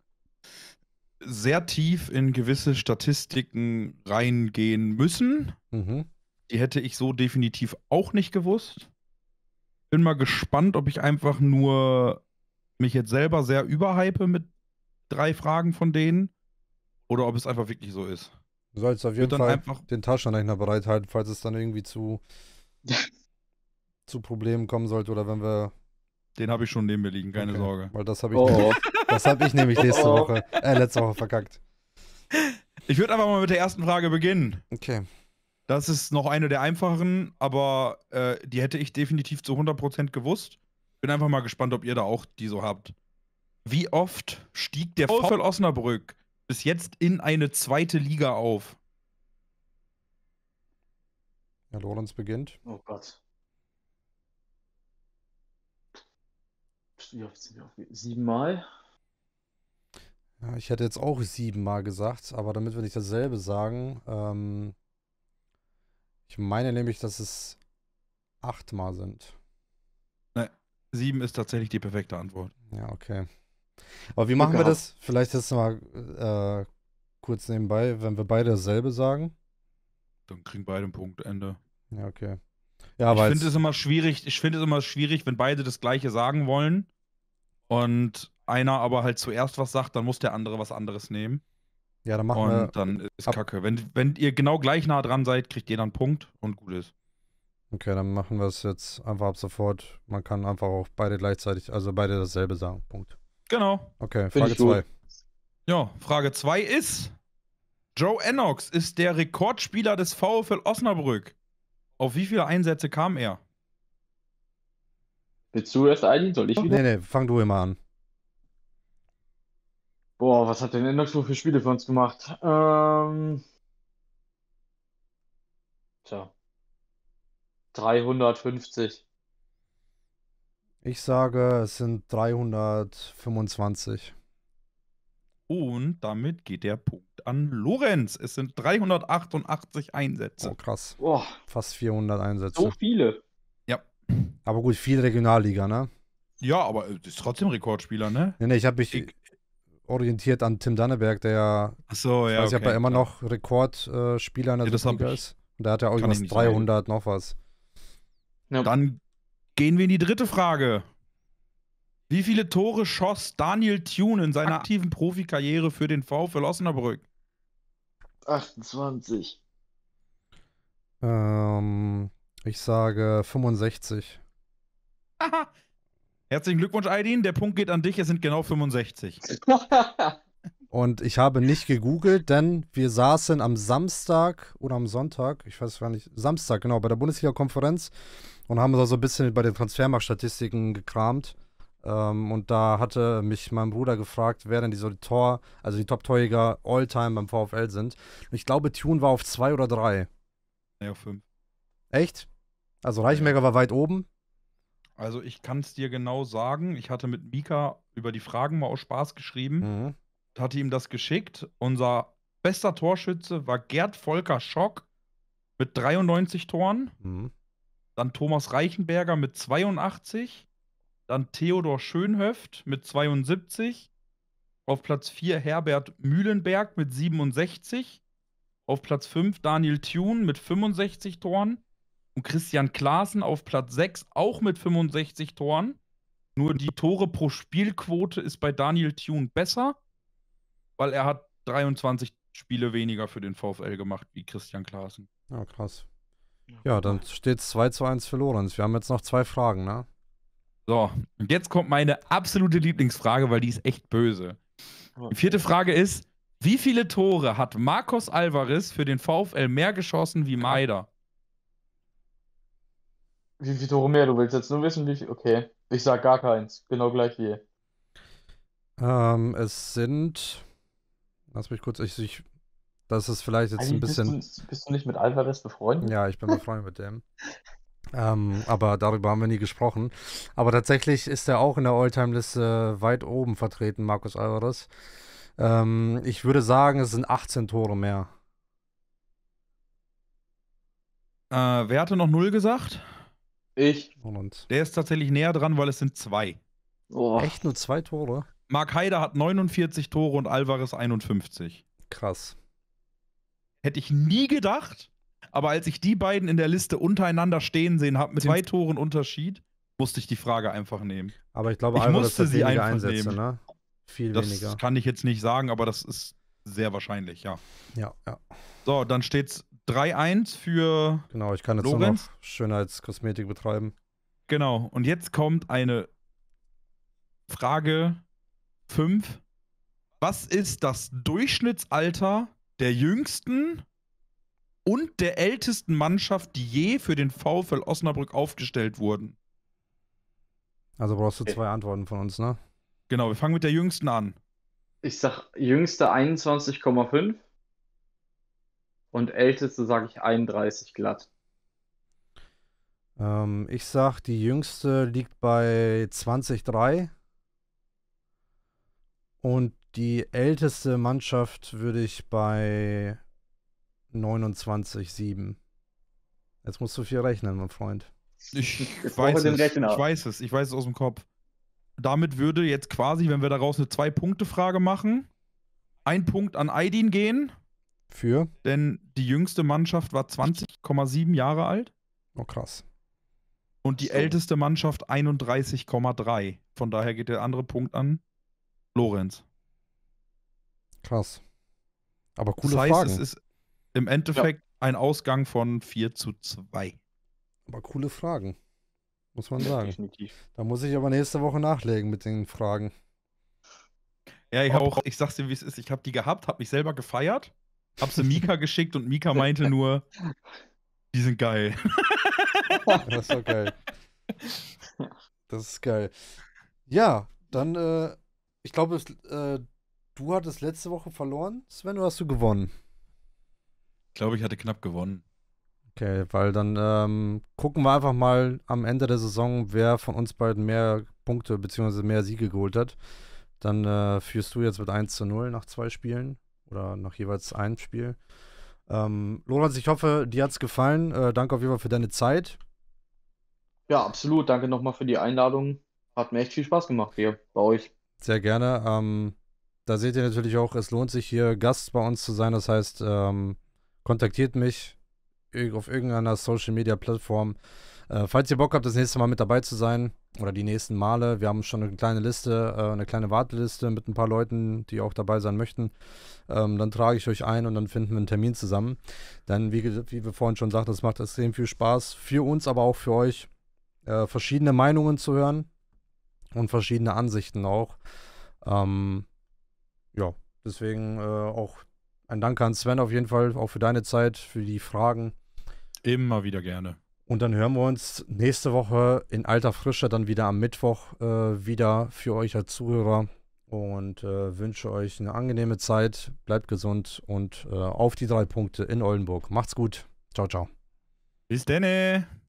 sehr tief in gewisse Statistiken reingehen müssen. Mhm. Die hätte ich so definitiv auch nicht gewusst. Bin mal gespannt, ob ich einfach nur mich jetzt selber sehr überhype mit drei Fragen von denen oder ob es einfach wirklich so ist. Du sollst auf jeden Fall den Taschenrechner bereithalten, falls es dann irgendwie zu, zu Problemen kommen sollte oder wenn wir den habe ich schon neben mir liegen, keine okay. Sorge. Weil das habe ich, oh. hab ich nämlich nächste oh. Woche, äh, letzte Woche verkackt. Ich würde einfach mal mit der ersten Frage beginnen. Okay. Das ist noch eine der einfacheren, aber äh, die hätte ich definitiv zu 100% gewusst. Bin einfach mal gespannt, ob ihr da auch die so habt. Wie oft stieg der VfL Osnabrück bis jetzt in eine zweite Liga auf? Ja, Lorenz beginnt. Oh Gott. wie oft sind wir auf? Siebenmal? Ja, ich hätte jetzt auch siebenmal gesagt, aber damit wir nicht dasselbe sagen, ähm, ich meine nämlich, dass es achtmal sind. Nein, sieben ist tatsächlich die perfekte Antwort. Ja, okay. Aber wie machen wir das? Vielleicht jetzt mal äh, kurz nebenbei, wenn wir beide dasselbe sagen. Dann kriegen beide einen Punkt, Ende. Ja, okay. Ja, ich finde es immer schwierig, ich finde es immer schwierig, wenn beide das gleiche sagen wollen und einer aber halt zuerst was sagt, dann muss der andere was anderes nehmen. Ja, dann machen und wir. Und dann ist ab. Kacke. Wenn, wenn ihr genau gleich nah dran seid, kriegt jeder einen Punkt und gut ist. Okay, dann machen wir es jetzt einfach ab sofort. Man kann einfach auch beide gleichzeitig, also beide dasselbe sagen. Punkt. Genau. Okay, Frage 2. Ja, Frage 2 ist: Joe Ennox ist der Rekordspieler des VfL Osnabrück. Auf wie viele Einsätze kam er? Willst du erst einigen? Soll ich wieder? Nee, nee, fang du immer an. Boah, was hat denn Endoxmo für Spiele für uns gemacht? Ähm. Tja. 350. Ich sage, es sind 325. Und damit geht der Punkt an Lorenz. Es sind 388 Einsätze. Oh, krass. Oh. Fast 400 Einsätze. So viele. Ja. Aber gut, viel Regionalliga, ne? Ja, aber äh, ist trotzdem Rekordspieler, ne? Nee, nee, ich habe mich ich... orientiert an Tim Danneberg, der ja, Achso, so, ja, weiß okay, ich, ob er immer noch Rekordspieler in der ja, Superliga ist. Und der hat ja auch irgendwas 300, sagen. noch was. Ja. Dann gehen wir in die dritte Frage. Wie viele Tore schoss Daniel Thune in seiner aktiven Profikarriere für den VfL Osnabrück? 28. Ähm, ich sage 65. Aha. Herzlichen Glückwunsch, Aidin. Der Punkt geht an dich. Es sind genau 65. Und ich habe nicht gegoogelt, denn wir saßen am Samstag oder am Sonntag, ich weiß gar nicht, Samstag, genau, bei der Bundesliga-Konferenz und haben da so ein bisschen bei den Transfermarktstatistiken gekramt. Ähm, und da hatte mich mein Bruder gefragt, wer denn die so die Tor, also die Top-Torjäger All-Time beim VfL sind. Und ich glaube, Tune war auf zwei oder drei. Nee, auf fünf. Echt? Also Reichenberger war weit oben. Also ich kann es dir genau sagen. Ich hatte mit Mika über die Fragen mal aus Spaß geschrieben, mhm. hatte ihm das geschickt. Unser bester Torschütze war Gerd Volker Schock mit 93 Toren. Mhm. Dann Thomas Reichenberger mit 82. Dann Theodor Schönhöft mit 72. Auf Platz 4 Herbert Mühlenberg mit 67. Auf Platz 5 Daniel Thun mit 65 Toren. Und Christian Klaassen auf Platz 6 auch mit 65 Toren. Nur die Tore pro Spielquote ist bei Daniel Thun besser, weil er hat 23 Spiele weniger für den VfL gemacht wie Christian Klaassen. Ja, krass. Ja, dann steht es 2 zu 1 für Lorenz. Wir haben jetzt noch zwei Fragen, ne? So, und jetzt kommt meine absolute Lieblingsfrage, weil die ist echt böse. Die vierte Frage ist: Wie viele Tore hat Marcos Alvarez für den VfL mehr geschossen wie Maida? Wie viele Tore mehr? Du willst jetzt nur wissen, wie viel. Okay, ich sag gar keins. Genau gleich wie. Ähm, es sind. Lass mich kurz. Ich, ich das ist vielleicht jetzt Eigentlich ein bisschen. Bist du, bist du nicht mit Alvarez befreundet? Ja, ich bin befreundet mit dem. Ähm, aber darüber haben wir nie gesprochen. Aber tatsächlich ist er auch in der All-Time-Liste weit oben vertreten, Markus Alvarez. Ähm, ich würde sagen, es sind 18 Tore mehr. Äh, wer hatte noch 0 gesagt? Ich. Und der ist tatsächlich näher dran, weil es sind zwei. Oh. Echt nur zwei Tore? Mark Heider hat 49 Tore und Alvarez 51. Krass. Hätte ich nie gedacht. Aber als ich die beiden in der Liste untereinander stehen sehen habe, mit zwei Toren Unterschied, musste ich die Frage einfach nehmen. Aber ich glaube, ich Alba, musste sie einfach einsetzen, nehmen. Ne? Viel das weniger. Das kann ich jetzt nicht sagen, aber das ist sehr wahrscheinlich, ja. Ja, ja. So, dann steht es 3-1 für. Genau, ich kann jetzt Lorenz. nur noch Schönheitskosmetik betreiben. Genau, und jetzt kommt eine Frage 5. Was ist das Durchschnittsalter der jüngsten und der ältesten Mannschaft, die je für den VfL Osnabrück aufgestellt wurden. Also brauchst du zwei Antworten von uns, ne? Genau, wir fangen mit der jüngsten an. Ich sag jüngste 21,5 und älteste sage ich 31 glatt. Ähm, ich sag, die jüngste liegt bei 20,3 und die älteste Mannschaft würde ich bei 29,7. Jetzt musst du viel rechnen, mein Freund. Ich, ich weiß es. Ich weiß es. Ich weiß es aus dem Kopf. Damit würde jetzt quasi, wenn wir daraus eine Zwei-Punkte-Frage machen, ein Punkt an Aidin gehen. Für? Denn die jüngste Mannschaft war 20,7 Jahre alt. Oh, krass. Und die so. älteste Mannschaft 31,3. Von daher geht der andere Punkt an Lorenz. Krass. Aber coole das heißt, Fragen. Es ist, im Endeffekt ja. ein Ausgang von 4 zu 2. Aber coole Fragen. Muss man sagen. Definitiv. Da muss ich aber nächste Woche nachlegen mit den Fragen. Ja, ich habe auch, ich sag's dir, wie es ist. Ich habe die gehabt, habe mich selber gefeiert, habe sie Mika geschickt und Mika meinte nur, die sind geil. das ist geil. Das ist geil. Ja, dann, äh, ich glaube, äh, du hattest letzte Woche verloren. Sven, oder hast du gewonnen? glaube, ich hatte knapp gewonnen. Okay, weil dann ähm, gucken wir einfach mal am Ende der Saison, wer von uns beiden mehr Punkte bzw. mehr Siege geholt hat. Dann äh, führst du jetzt mit 1 zu 0 nach zwei Spielen oder nach jeweils einem Spiel. Ähm, Lorenz, ich hoffe, dir hat es gefallen. Äh, danke auf jeden Fall für deine Zeit. Ja, absolut. Danke nochmal für die Einladung. Hat mir echt viel Spaß gemacht hier bei euch. Sehr gerne. Ähm, da seht ihr natürlich auch, es lohnt sich hier Gast bei uns zu sein. Das heißt, ähm, kontaktiert mich auf irgendeiner Social Media Plattform. Äh, falls ihr Bock habt, das nächste Mal mit dabei zu sein oder die nächsten Male, wir haben schon eine kleine Liste, äh, eine kleine Warteliste mit ein paar Leuten, die auch dabei sein möchten. Ähm, dann trage ich euch ein und dann finden wir einen Termin zusammen. Denn wie, wie wir vorhin schon sagten, es macht extrem viel Spaß für uns, aber auch für euch, äh, verschiedene Meinungen zu hören und verschiedene Ansichten auch. Ähm, ja, deswegen äh, auch ein Dank an Sven auf jeden Fall, auch für deine Zeit, für die Fragen. Immer wieder gerne. Und dann hören wir uns nächste Woche in alter Frische dann wieder am Mittwoch äh, wieder für euch als Zuhörer und äh, wünsche euch eine angenehme Zeit. Bleibt gesund und äh, auf die drei Punkte in Oldenburg. Macht's gut. Ciao, ciao. Bis denne.